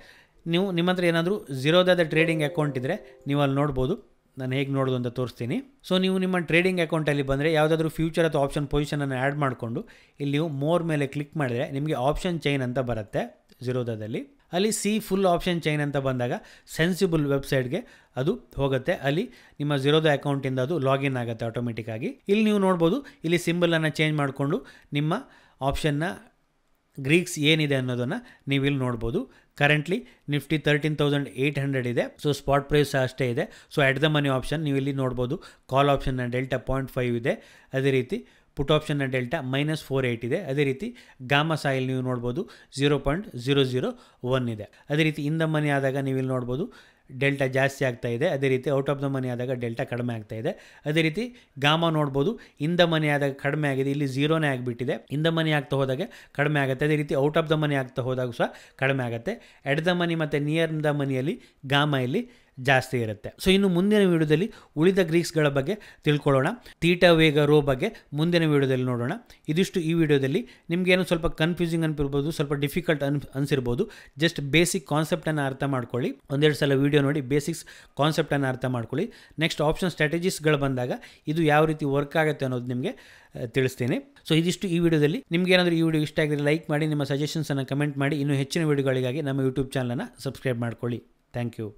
ನೀವು ನಿಮ್ಮ ಹತ್ರ ಏನಾದರೂ ಝೀರೋದಾದ ಟ್ರೇಡಿಂಗ್ ಅಕೌಂಟ್ ಇದ್ದರೆ ನೀವು ಅಲ್ಲಿ ನೋಡ್ಬೋದು ನಾನು ಹೇಗೆ ನೋಡೋದು ಅಂತ ತೋರಿಸ್ತೀನಿ ಸೊ ನೀವು ನಿಮ್ಮ ಟ್ರೇಡಿಂಗ್ ಅಕೌಂಟಲ್ಲಿ ಬಂದರೆ ಯಾವುದಾದ್ರೂ ಫ್ಯೂಚರ್ ಅಥವಾ ಆಪ್ಷನ್ ಪೊಸಿಷನನ್ನು ಆ್ಯಡ್ ಮಾಡಿಕೊಂಡು ಇಲ್ಲಿ ನೀವು ಮೋರ್ ಮೇಲೆ ಕ್ಲಿಕ್ ಮಾಡಿದರೆ ನಿಮಗೆ ಆಪ್ಷನ್ ಚೈನ್ ಅಂತ ಬರುತ್ತೆ ಜಿರೋದಾದಲ್ಲಿ ಅಲ್ಲಿ ಸಿ ಫುಲ್ ಆಪ್ಷನ್ ಚೈನ್ ಅಂತ ಬಂದಾಗ ಸೆನ್ಸಿಬಲ್ ವೆಬ್ಸೈಟ್ಗೆ ಅದು ಹೋಗುತ್ತೆ ಅಲ್ಲಿ ನಿಮ್ಮ ಜಿರೋದ ಅಕೌಂಟಿಂದ ಅದು ಲಾಗಿನ್ ಆಗುತ್ತೆ ಆಗಿ ಇಲ್ಲಿ ನೀವು ನೋಡ್ಬೋದು ಇಲ್ಲಿ ಸಿಂಬಲನ್ನು ಚೇಂಜ್ ಮಾಡಿಕೊಂಡು ನಿಮ್ಮ ಆಪ್ಷನ್ನ ಗ್ರೀಕ್ಸ್ ಏನಿದೆ ಅನ್ನೋದನ್ನು ನೀವು ಇಲ್ಲಿ ನೋಡ್ಬೋದು currently Nifty thirteen thousand eight hundred ಇದೆ ಸೊ ಸ್ಪಾಟ್ ಪ್ರೈಸ್ ಅಷ್ಟೇ ಇದೆ so at the money option ನೀವು ಇಲ್ಲಿ ನೋಡ್ಬೋದು ಕಾಲ್ ಆಪ್ಷನ್ನ ಡೆಲ್ಟಾ ಪಾಯಿಂಟ್ ಫೈವ್ ಇದೆ ಅದೇ ರೀತಿ ಪುಟ್ ಆಪ್ಷನ್ನ ಡೆಲ್ಟಾ ಮೈನಸ್ ಫೋರ್ ಏಯ್ಟ್ ಇದೆ ಅದೇ ರೀತಿ ಗಾಮ ಸಾಯಿಲ್ ನೀವು ನೋಡ್ಬೋದು zero point zero zero one ಇದೆ ಅದೇ ರೀತಿ ಇಂದ ಮನಿ ಆದಾಗ ನೀವು ಇಲ್ಲಿ ನೋಡ್ಬೋದು ಡೆಲ್ಟಾ ಜಾಸ್ತಿ ಆಗ್ತಾ ಇದೆ ಅದೇ ರೀತಿ ಔಟ್ ಆಫ್ ದ ಮನಿ ಆದಾಗ ಡೆಲ್ಟಾ ಕಡಿಮೆ ಆಗ್ತಾ ಇದೆ ಅದೇ ರೀತಿ ಗಾಮ ನೋಡ್ಬೋದು ಇಂದ ಮನಿ ಆದಾಗ ಕಡಿಮೆ ಆಗಿದೆ ಇಲ್ಲಿ ಝೀರೋನೇ ಆಗಿಬಿಟ್ಟಿದೆ ಇಂದ ಮನಿ ಆಗ್ತಾ ಹೋದಾಗ ಕಡಿಮೆ ಆಗುತ್ತೆ ಅದೇ ರೀತಿ ಔಟ್ ಆಫ್ ದ ಮನಿ ಆಗ್ತಾ ಹೋದಾಗ ಸಹ ಕಡಿಮೆ ಆಗುತ್ತೆ ಎಟ್ ದ ಮನಿ ಮತ್ತು ನಿಯರ್ ದ ಮನಿಯಲ್ಲಿ ಗಾಮ ಇಲ್ಲಿ ಜಾಸ್ತಿ ಇರುತ್ತೆ ಸೊ ಇನ್ನು ಮುಂದಿನ ವೀಡಿಯೋದಲ್ಲಿ ಉಳಿದ ಗ್ರೀಕ್ಸ್ಗಳ ಬಗ್ಗೆ ತಿಳ್ಕೊಳ್ಳೋಣ ತೀಟ ವೇಗ ರೋ ಬಗ್ಗೆ ಮುಂದಿನ ವೀಡಿಯೋದಲ್ಲಿ ನೋಡೋಣ ಇದಿಷ್ಟು ಈ ವಿಡಿಯೋದಲ್ಲಿ ನಿಮಗೇನು ಸ್ವಲ್ಪ ಕನ್ಫ್ಯೂಸಿಂಗ್ ಅನ್ಪಿರ್ಬೋದು ಸ್ವಲ್ಪ ಡಿಫಿಕಲ್ಟ್ ಅನ್ ಅನ್ಸಿರ್ಬೋದು ಜಸ್ಟ್ ಬೇಸಿಕ್ ಕಾನ್ಸೆಪ್ಟನ್ನು ಅರ್ಥ ಮಾಡ್ಕೊಳ್ಳಿ ಒಂದೆರಡು ಸಲ ವೀಡಿಯೋ ನೋಡಿ ಬೇಸಿಕ್ಸ್ ಕಾನ್ಸೆಪ್ಟನ್ನು ಅರ್ಥ ಮಾಡ್ಕೊಳ್ಳಿ ನೆಕ್ಸ್ಟ್ ಆಪ್ಷನ್ ಸ್ಟ್ರಾಟಜಿಸ್ಗಳು ಬಂದಾಗ ಇದು ಯಾವ ರೀತಿ ವರ್ಕ್ ಆಗುತ್ತೆ ಅನ್ನೋದು ನಿಮಗೆ ತಿಳಿಸ್ತೀನಿ ಸೊ ಇದಿಷ್ಟು ಈ ವಿಡಿಯೋದಲ್ಲಿ ನಿಮ್ಗೆ ಏನಾದರೂ ಈ ವಿಡಿಯೋ ಇಷ್ಟ ಆಗಿದ್ರೆ ಲೈಕ್ ಮಾಡಿ ನಿಮ್ಮ ಸಜೆಷನ್ಸನ್ನು ಕಮೆಂಟ್ ಮಾಡಿ ಇನ್ನೂ ಹೆಚ್ಚಿನ ವಿಡಿಯೋಗಳಿಗಾಗಿ ನಮ್ಮ ಯೂಟ್ಯೂಬ್ ಚಾನಲನ್ನು ಸಬ್ಸ್ಕ್ರೈಬ್ ಮಾಡ್ಕೊಳ್ಳಿ ಥ್ಯಾಂಕ್ ಯು